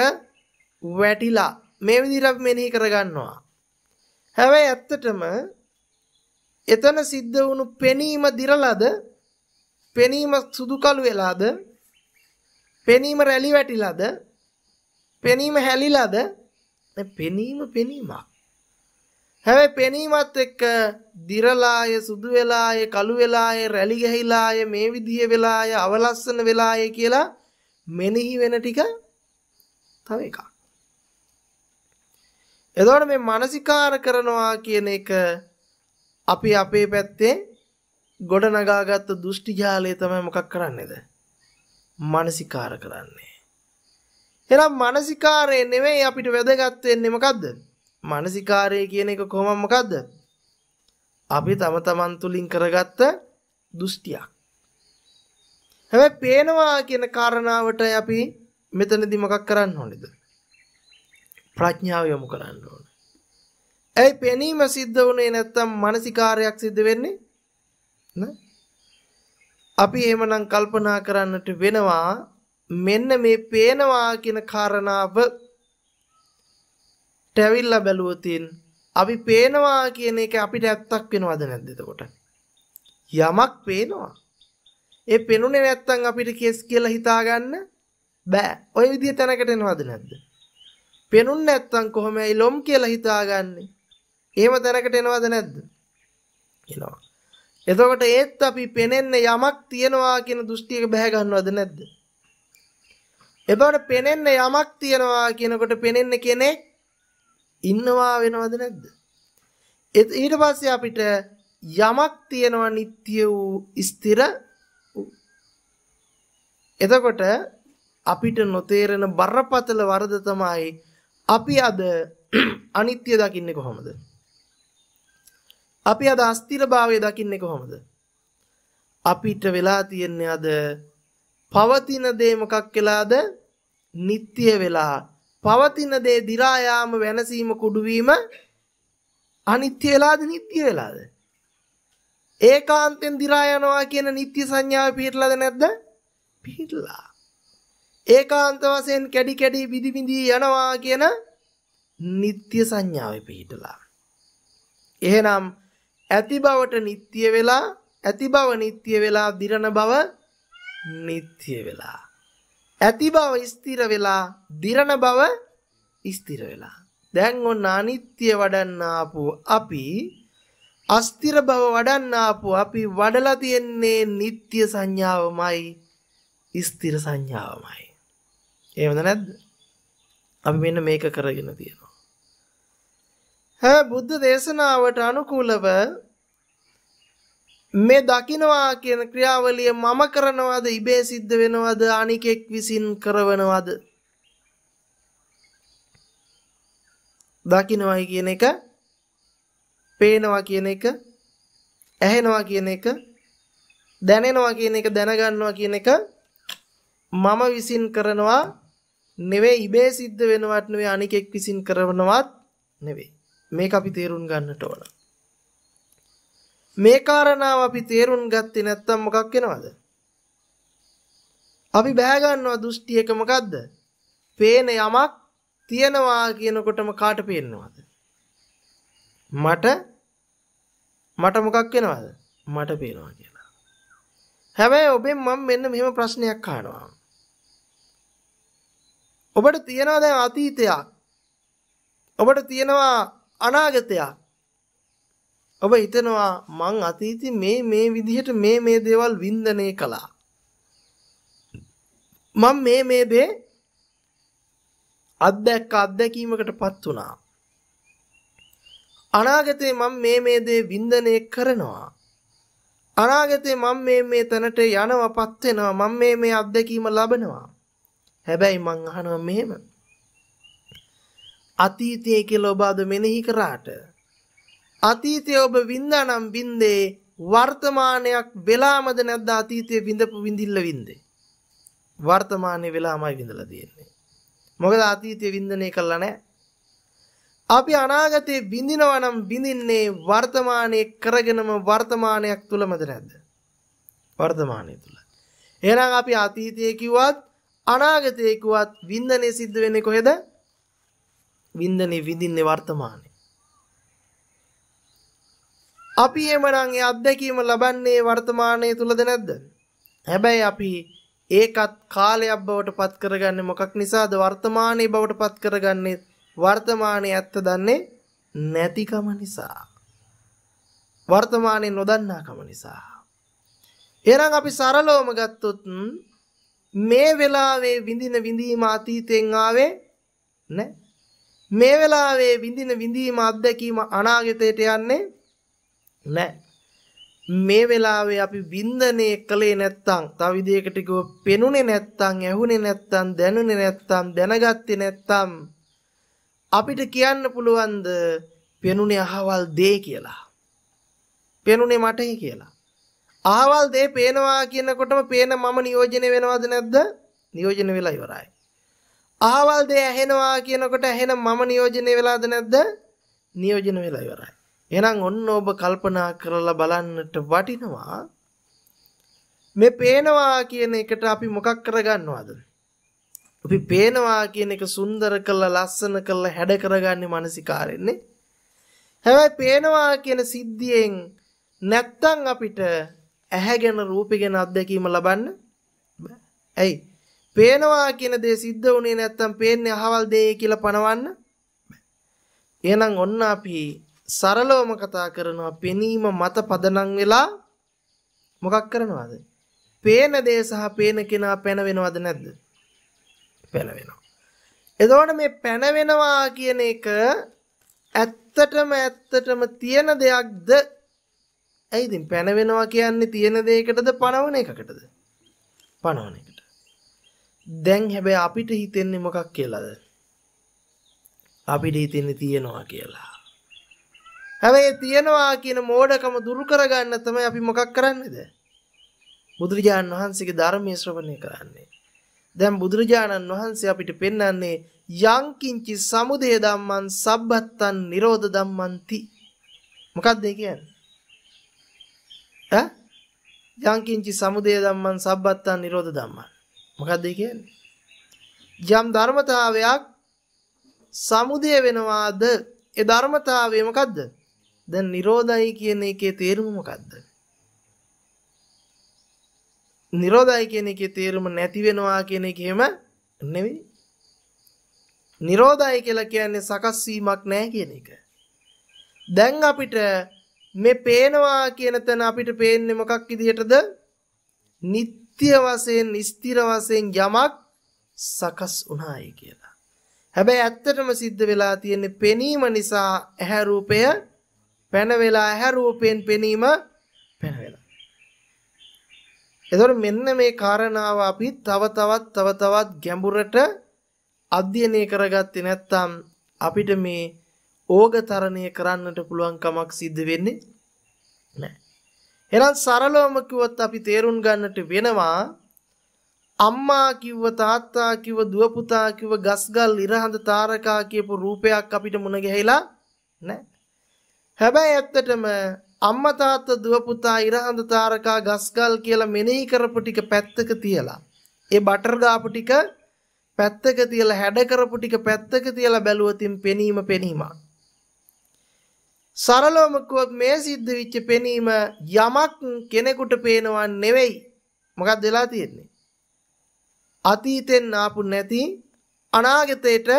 වැටිලා මේ විදිහට අපි මෙනෙහි කරගන්නවා. හැබැයි ඇත්තටම එතන සිද්ධ වුණු පෙනීම දිරලද පෙනීම සුදු කළු වෙලාද පෙනීම රැලි වැටිලාද? පෙනීම හැලිලාද? පෙනීම පෙනීමක්. හැබැයි පෙනීමත් එක්ක දිරලාය සුදු වෙලාය කළු වෙලාය රැලි ගහිලාය මේ විදිය වෙලාය අවලස්සන වෙලාය කියලා මෙනෙහි වෙන ටික තව එකක්. එතකොට මේ මානසිකාර කරනවා කියන එක අපි අපේ පැත්තේ ගොඩනගාගත්තු දෘෂ්ටි ජාලය තමයි මොකක් කරන්නේද? මානසිකාර කරන්නේ. එහෙනම් මානසිකාරය නෙවෙයි අපිට වැදගත් වෙන්නේ මොකද්ද? මානසිකාරය කියන එක කොහොම මොකද්ද? අපි තම තමන් තුලින් කරගත්ත දෘෂ්ටියක්. හැබැයි පේනවා කියන කාරණාවට අපි මෙතනදී මොකක් කරන්න ඕනේද? ප්‍රඥාව යොමු කරන්න ඕනේ. ඇයි පෙනීම සිද්ධ වුණේ නැත්තම් මානසිකාරයක් සිද්ධ වෙන්නේ? නෑ. අපි එහෙමනම් කල්පනා කරන්නට වෙනවා මෙන්න මේ පේනවා කියන කාරණාව ටැවිල්ලා බැලුවොතින් අපි පේනවා කියන එක අපිට ඇත්තක් වෙනවද නැද්ද එතකොට? යමක් පේනවා. ඒ පෙනුනේ නැත්තම් අපිට කෙස් කියලා හිතාගන්න බෑ. ওই විදිය තැනකට එනවද නැද්ද? පෙනුනේ නැත්තම් කොහොමයි ලොම් කියලා හිතාගන්නේ? එහෙම තැනකට එනවද නැද්ද? එනවා. එතකොට ඒත් අපි පෙනෙන්නේ යමක් තියනවා කියන දෘෂ්ටියක බැහැ ගන්නවද නැද්ද? එතකොට පෙනෙන්නේ යමක් තියනවා කියනකොට පෙනෙන්නේ කෙනෙක් ඉන්නවා වෙනවද නැද්ද? ඊට පස්සේ අපිට යමක් තියනවා නিত্য වූ ස්ථිර එතකොට අපිට නොතේරෙන බරපතල වරද තමයි අපි අද අනිත්‍ය දකින්නේ කොහොමද? අපි අද අස්තිරභාවය දකින්නේ කොහොමද? අපිට වෙලා තියන්නේ අද පවතින දේ මොකක් කියලාද? නিত্য වෙලා පවතින දේ දි รา යාම වෙනසීම කුඩුවීම අනිත්‍ය වෙලාද නিত্য වෙලාද? ඒකාන්තෙන් දි รา යනවා කියන නিত্য සංඥාව පිළිట్లాද නැද්ද? පිළිලා. ඒකාන්ත වශයෙන් කැඩි කැඩි විදි විදි යනවා කියන නিত্য සංඥාවේ පිළිටලා. එහෙනම් ඇති බවට නිත්‍ය වෙලා ඇති බව නිත්‍ය වෙලා දිරණ බව නිත්‍ය වෙලා ඇති බව ස්ථිර වෙලා දිරණ බව ස්ථිර වෙලා දැන් ඔන්න අනිත්‍ය වඩන්න ආපු අපි අස්තිර බව වඩන්න ආපු අපි වඩලා තියන්නේ නිත්‍ය සංඥාවමයි ස්ථිර සංඥාවමයි එහෙමද නැද්ද අපි මෙන්න මේක කරගෙන තියෙනවා හැ බුද්ධ දේශනාවට අනුකූලව මේ දකින්නවා කියන ක්‍රියාවලිය මම කරනවද ඉබේ සිද්ධ වෙනවද අනිකෙක් විසින් කරවනවද දකින්නවයි කියන එක පේනවා කියන එක ඇහෙනවා කියන එක දැනෙනවා කියන එක දැනගන්නවා කියන එක මම විසින් කරනවා නෙවෙයි ඉබේ සිද්ධ වෙනවත් නෙවෙයි අනිකෙක් විසින් කරනවත් නෙවෙයි මේක අපි තේරුම් ගන්නට ඕන. මේ කාරණාව අපි තේරුම් ගත්තේ නැත්නම් මොකක් වෙනවද? අපි බෑ ගන්නවා දෘෂ්ටි එක මොකද්ද? පේන යමක් තියනවා කියනකොටම කාට පේන්නවද? මට මට මොකක් වෙනවද? මට පේනවා කියලා. හැබැයි ඔබෙන් මම මෙන්න මෙහෙම ප්‍රශ්නයක් අහනවා. ඔබට තියෙනවා දැන් අතීතයක්. ඔබට තියෙනවා අනාගතයක්. ඔබ හිතනවා මං අතීතේ මේ මේ විදිහට මේ මේ දේවල් වින්දනය කළා. මම මේ මේ දේ අත්දැක්ක අත්දැකීමකටපත් වුණා. අනාගතේ මම මේ මේ දේ වින්දනය කරනවා. අනාගතේ මම මේ මේ තැනට යනවපත් වෙනවා. මම මේ මේ අත්දැකීම ලබනවා. හැබැයි මං අහනවා මෙහෙම. අතීතය කියලා ඔබ අද මෙනෙහි කරාට අතීතය ඔබ වින්දානම් බින්දේ වර්තමානයක් වෙලාමද නැද්ද අතීතයේ විඳපු විඳිල්ල වින්දේ වර්තමානයේ වෙලාමයි විඳලා තියෙන්නේ මොකද අතීතයේ වින්දනය කළා නැහැ අපි අනාගතේ බිඳිනවා නම් බිඳින්නේ වර්තමානයේ කරගෙනම වර්තමානයක් තුලමද නැද්ද වර්තමානයේ තුල එහෙනම් අපි අතීතයේ කිව්වත් අනාගතයේ කිව්වත් වින්දනය සිද්ධ වෙන්නේ කොහෙද වින්දනේ විඳින්නේ වර්තමානයේ. අපි එමනම් ඒ අත්දැකීම ලබන්නේ වර්තමානයේ තුලද නැද්ද? හැබැයි අපි ඒකත් කාලයක් බවට පත් කරගන්නේ මොකක් නිසාද වර්තමානයේ බවට පත් කරගන්නේ වර්තමානයේ ඇත්ත දන්නේ නැතිකම නිසා. වර්තමානයේ නොදන්නාකම නිසා. එහෙනම් අපි සරලවම ගත්තොත් මේ වෙලාවේ විඳින විඳීම අතීතයෙන් ආවේ නැහැ. මේ වෙලාවේ විඳින විඳීම අත්දැකීම අනාගතයට යන්නේ නැහැ. මේ වෙලාවේ අපි වින්දනය කළේ නැත්තම් තව විදියකට කිව්ව පෙනුනේ නැත්තම් ඇහුනේ නැත්තම් දැනුනේ නැත්තම් දැනගත්තේ නැත්තම් අපිට කියන්න පුළුවන්ද පෙනුනේ අහවල් දේ කියලා. පෙනුනේ මටයි කියලා. අහවල් දේ පේනවා කියනකොටම පේන මම නියෝජනය වෙනවද නැද්ද? නියෝජනය වෙලා ඉවරයි. අහවල් දේ ඇහෙනවා කියනකොට ඇහෙන මම නියෝජනය වෙලාද නැද්ද? නියෝජන වෙලා ඉවරයි. එහෙනම් ඔන්න ඔබ කල්පනා කරලා බලන්නට වටිනවා. මේ පේනවා කියන එකට අපි මොකක් කරගන්නවද? අපි පේනවා කියන එක සුන්දර කරලා ලස්සන කරලා හැඩ කරගන්නේ මානසිකාරෙන්නේ. හැබැයි පේනවා කියන සිද්ධියෙන් නැත්තම් අපිට ඇහැ ගැන රූපේ ගැන අත්දැකීම ලබන්න බෑ. ඇයි? පේනවා කියන දේ සිද්ධ වුණේ නැත්තම් පේන්නේ අහවල් දේ කියලා පනවන්න. එහෙනම් ඔන්න අපි සරලවම කතා කරනවා පෙනීම මත පදනම් වෙලා මොකක් කරනවද? පේන දේ සහ පේන කෙනා පැනවෙනවද නැද්ද? පැනවෙනවා. එතකොට මේ පැනවෙනවා කියන එක ඇත්තටම ඇත්තටම තියෙන දෙයක්ද? ඇයි ඉතින් පැනවෙනවා කියන්නේ තියෙන දෙයකටද පනවන එකකටද? පනවන එක. දැන් හැබැයි අපිට හිතෙන්නේ මොකක් කියලාද? අපිට හිතෙන්නේ තියනවා කියලා. හැබැයි තියනවා කියන මෝඩකම දුරු කරගන්න තමයි අපි මොකක් කරන්නේද? බුදුරජාණන් වහන්සේගේ ධර්මයේ ශ්‍රවණය කරන්නේ. දැන් බුදුරජාණන් වහන්සේ අපිට පෙන්වන්නේ යංකින්චි සමුදය ධම්මං සබ්බත්තං නිරෝධ ධම්මන්ති. මොකක්ද ඒ කියන්නේ? ඈ? යංකින්චි සමුදය ධම්මං සබ්බත්තං නිරෝධ ධම්මං. මොකක්ද ඒ කියන්නේ යම් ධර්මතාවයක් සමුදය වෙනවාද ඒ ධර්මතාවය මොකද්ද දැන් Nirodhayi කියන එකේ තේරුම මොකද්ද Nirodhayi කියන එකේ තේරුම නැති වෙනවා කියන එක එහෙම නෙවෙයි Nirodhayi කියලා කියන්නේ සකස් වීමක් නැහැ කියන එක දැන් අපිට මේ පේනවා කියන තැන අපිට පේන්නේ මොකක් විදිහටද නිත් නිත්‍ය වශයෙන් ස්ථිර වශයෙන් යමක් සකස් උනායි කියලා. හැබැයි ඇත්තටම සිද්ධ වෙලා තියෙන්නේ පෙනීම නිසා ඇහැ රූපය පැන වෙලා ඇහැ රූපයෙන් පෙනීම පැන වෙලා. එතකොට මෙන්න මේ කාරණාව අපි තව තවත් තව තවත් ගැඹුරට අධ්‍යයනය කරගත්තේ නැත්නම් අපිට මේ ඕගතරණය කරන්නට පුළුවන් කමක් සිද්ධ වෙන්නේ නැහැ. එහෙනම් සරලවම කිව්වොත් අපි තේරුම් ගන්නට වෙනවා අම්මා කිව්ව තාත්තා කිව්ව දුව පුතා කිව්ව ගස්ගල් ඉරහඳ තාරකා කියපු රූපයක් අපිට මුණ ගැහිලා නැහැ. හැබැයි ඇත්තටම අම්මා තාත්තා දුව පුතා ඉරහඳ තාරකා ගස්ගල් කියලා මෙනෙහි කරපු ටික පැත්තක තියලා ඒ බටර් ගාපු ටික පැත්තක තියලා හැඩ කරපු ටික පැත්තක තියලා බැලුවොතින් පෙනීම පෙනීමක්. සරලවම කිව්වොත් මේ සිද්ධ වෙච්ච පෙනීම යමක් කෙනෙකුට පේනවා නෙවෙයි. මොකක්ද වෙලා තියෙන්නේ? අතීතෙන් ආපු නැති අනාගතයට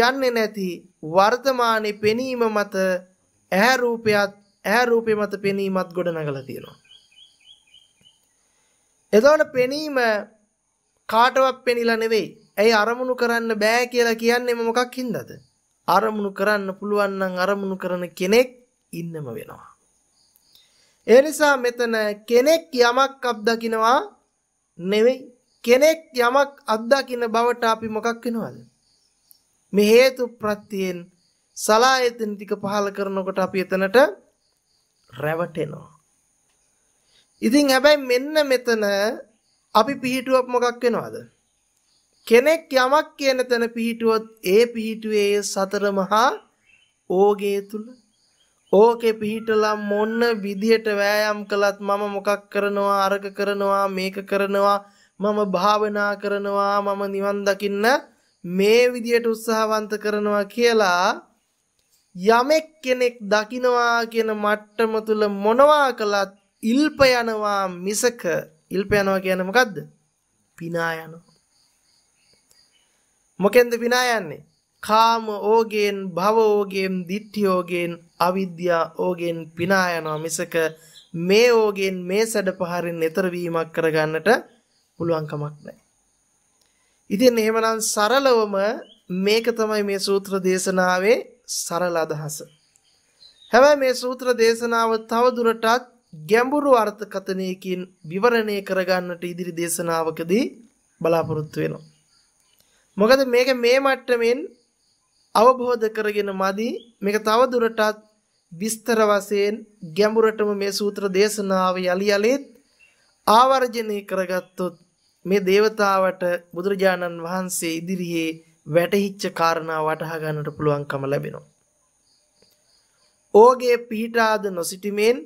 යන්නේ නැති වර්තමානයේ පෙනීම මත ඇහැ රූපයත් ඇහැ රූපේ මත පෙනීමත් ගොඩනගලා තියෙනවා. එතකොට පෙනීම කාටවත් පෙනිලා නෙවෙයි. ඇයි අරමුණු කරන්න බෑ කියලා කියන්නේ මොකක් හින්දාද? අරමුණු කරන්න පුළුවන් නම් අරමුණු කරන කෙනෙක් ඉන්නම වෙනවා. ඒ නිසා මෙතන කෙනෙක් යමක් අත්දකින්නවා නෙවෙයි කෙනෙක් යමක් අත්දකින්න බවට අපි මොකක් වෙනවද? මේ හේතු ප්‍රත්‍යයෙන් සලායතන ටික පහල කරනකොට අපි එතනට රැවටෙනවා. ඉතින් හැබැයි මෙන්න මෙතන අපි පිහිටුවක් මොකක් වෙනවද? කෙනෙක් යමක් කියන තැන පිහිටුවොත් ඒ පිහිටුවේ සතරමහා ඕගේ තුල ඕකේ පිහිටලා මොන්න විදියට වෑයම් කළත් මම මොකක් කරනවා අරක කරනවා මේක කරනවා මම භාවනා කරනවා මම නිවන් දකින්න මේ විදියට උත්සාහවන්ත කරනවා කියලා යමෙක් කෙනෙක් දකිනවා කියන මට්ටම තුල මොනවා කළත් ඉල්ප යනවා මිසක ඉල්ප යනවා කියන්නේ මොකද්ද? පිනා යනවා මොකෙන්ද පිනා යන්නේ? කාම ඕගෙන්, භව ඕගෙන්, ditthi ඕගෙන්, අවිද්‍යා ඕගෙන් පිනා යනවා මිසක මේ ඕගෙන් මේ සැඩ පහරින් ඈතර වීමක් කරගන්නට පුළුවන් කමක් නැහැ. ඉතින් එහෙමනම් සරලවම මේක තමයි මේ සූත්‍ර දේශනාවේ සරල අදහස. හැබැයි මේ සූත්‍ර දේශනාව තවදුරටත් ගැඹුරු අර්ථකථනයකින් විවරණය කරගන්නට ඉදිරි දේශනාවකදී බලාපොරොත්තු වෙනවා. මොකද මේක මේ මට්ටමින් අවබෝධ කරගෙන මදි මේක තව දුරටත් විස්තර වශයෙන් ගැඹුරටම මේ සූත්‍ර දේශනාව යලි යලිත් ආවර්ජනය කරගත්තොත් මේ దేవතාවට බුදුරජාණන් වහන්සේ ඉදිරියේ වැටහිච්ච කාරණා වටහා ගන්නට පුළුවන්කම ලැබෙනවා. ඕගේ පිහිටාද නොසිටීමෙන්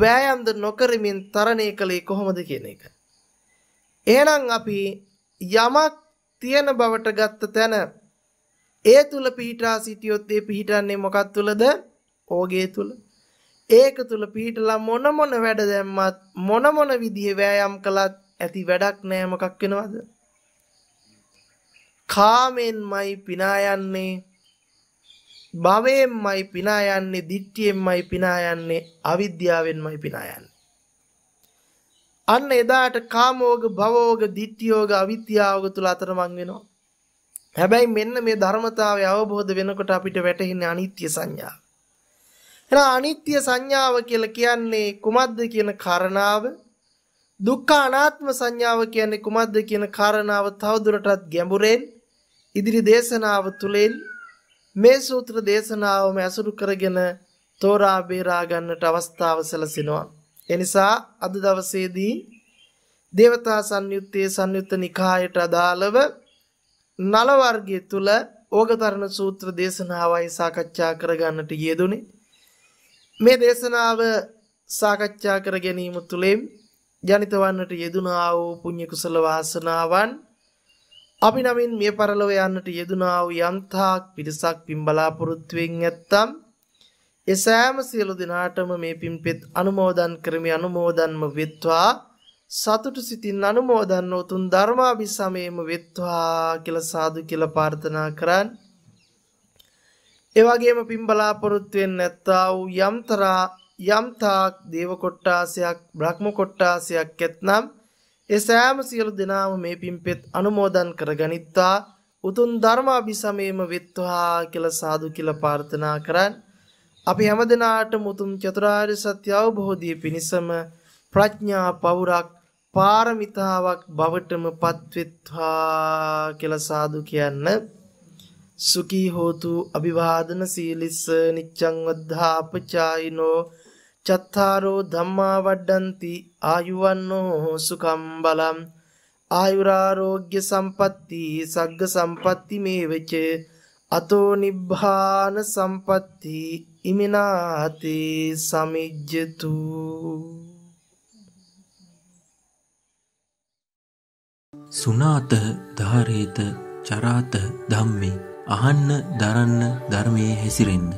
වෑයම්ද නොකරමින් තරණය කළේ කොහොමද කියන එක. එහෙනම් අපි යමක් තියෙන බවට ගත්ත තැන ඒ තුල පිහිටා සිටියොත් ඒ පිහිටන්නේ මොකක් තුලද? ඕගේ තුල. ඒක තුල පිහිටලා මොන මොන වැඩ දැම්මත් මොන මොන විදිහේ වෑයම් කළත් ඇති වැඩක් නෑ මොකක් වෙනවද? කාමෙන්මයි පිනා යන්නේ භවයෙන්මයි පිනා යන්නේ දිට්ඨියෙන්මයි පිනා යන්නේ අවිද්‍යාවෙන්මයි පිනා යන්නේ අන්න එදාට කාමෝග භවෝග ditthiyෝග අවිද්‍යාවෝග තුල අතරමං වෙනවා. හැබැයි මෙන්න මේ ධර්මතාවය අවබෝධ වෙනකොට අපිට වැටහෙන්නේ අනිත්‍ය සංඥාව. එහෙනම් අනිත්‍ය සංඥාව කියලා කියන්නේ කුමක්ද කියන කාරණාව දුක්ඛ අනාත්ම සංඥාව කියන්නේ කුමක්ද කියන කාරණාව තවදුරටත් ගැඹුරෙන් ඉදිරි දේශනාව තුළින් මේ සූත්‍ර දේශනාවම ඇසුරු කරගෙන තෝරා බේරා ගන්නට අවස්ථාව සැලසෙනවා. එනිසා අද දවසේදී දේවතා සංයුත්තේ සංයුත්ත නිකායට අදාළව නල වර්ගය තුල ඕගතරණ සූත්‍ර දේශනාවයි සාකච්ඡා කරගන්නට යෙදුනේ. මේ දේශනාව සාකච්ඡා කර ගැනීම තුළින් ජනිත වන්නට යෙදුනා වූ පුණ්‍ය කුසල වාසනාවන් අපි නමින් මිය පරලොව යන්නට යෙදුනා වූ යම්තාක් පිරිසක් පින් බලාපොරොත්තු වෙන් නැත්තම් එසෑම සියලු දෙනාටම මේ පින්පෙත් අනුමෝදන් කරමි අනුමෝදන්ම වෙත්වා සතුටු සිතින් අනුමෝදන් උතුම් ධර්මාභිසමයේම වෙත්වා කියලා සාදු කියලා ප්‍රාර්ථනා කරන්. ඒ වගේම පින් බලාපොරොත්තු වෙන්නේ නැත්තා වූ යම්තරා යම්තාක් දේව කොට්ටාසයක් බ්‍රහ්ම කොට්ටාසයක් ඇතනම් ඒ සෑම සියලු දෙනාම මේ පින්පෙත් අනුමෝදන් කරගනිත්වා උතුම් ධර්මාභිසමයේම වෙත්වා කියලා සාදු කියලා ප්‍රාර්ථනා කරන්නේ අපි හැමදෙනාට මුතුම් චතුරාර්ය සත්‍ය අවබෝධය පිණිසම ප්‍රඥා පවුරක් පාරමිතාවක් බවටම පත්වෙත්වා කියලා සාදු කියන්න සුඛී හෝතු අභිවාදන සීලිස්ස නිච්ඡං වද්ධාපචායිනෝ චත්තාරෝ ධම්මා වඩ්ඩಂತಿ ආයුවන්නෝ සුඛම් බලම් ආයුරාෝග්‍ය සම්පatti සග්ග සම්පatti මේ වෙච අතෝ නිබ්බාන සම්පatti ඉමිනාති සමිජ්ජතු සුනාත ධාරේත චරාත ධම්මේ අහන්න දරන්න ධර්මයේ හැසිරෙන්න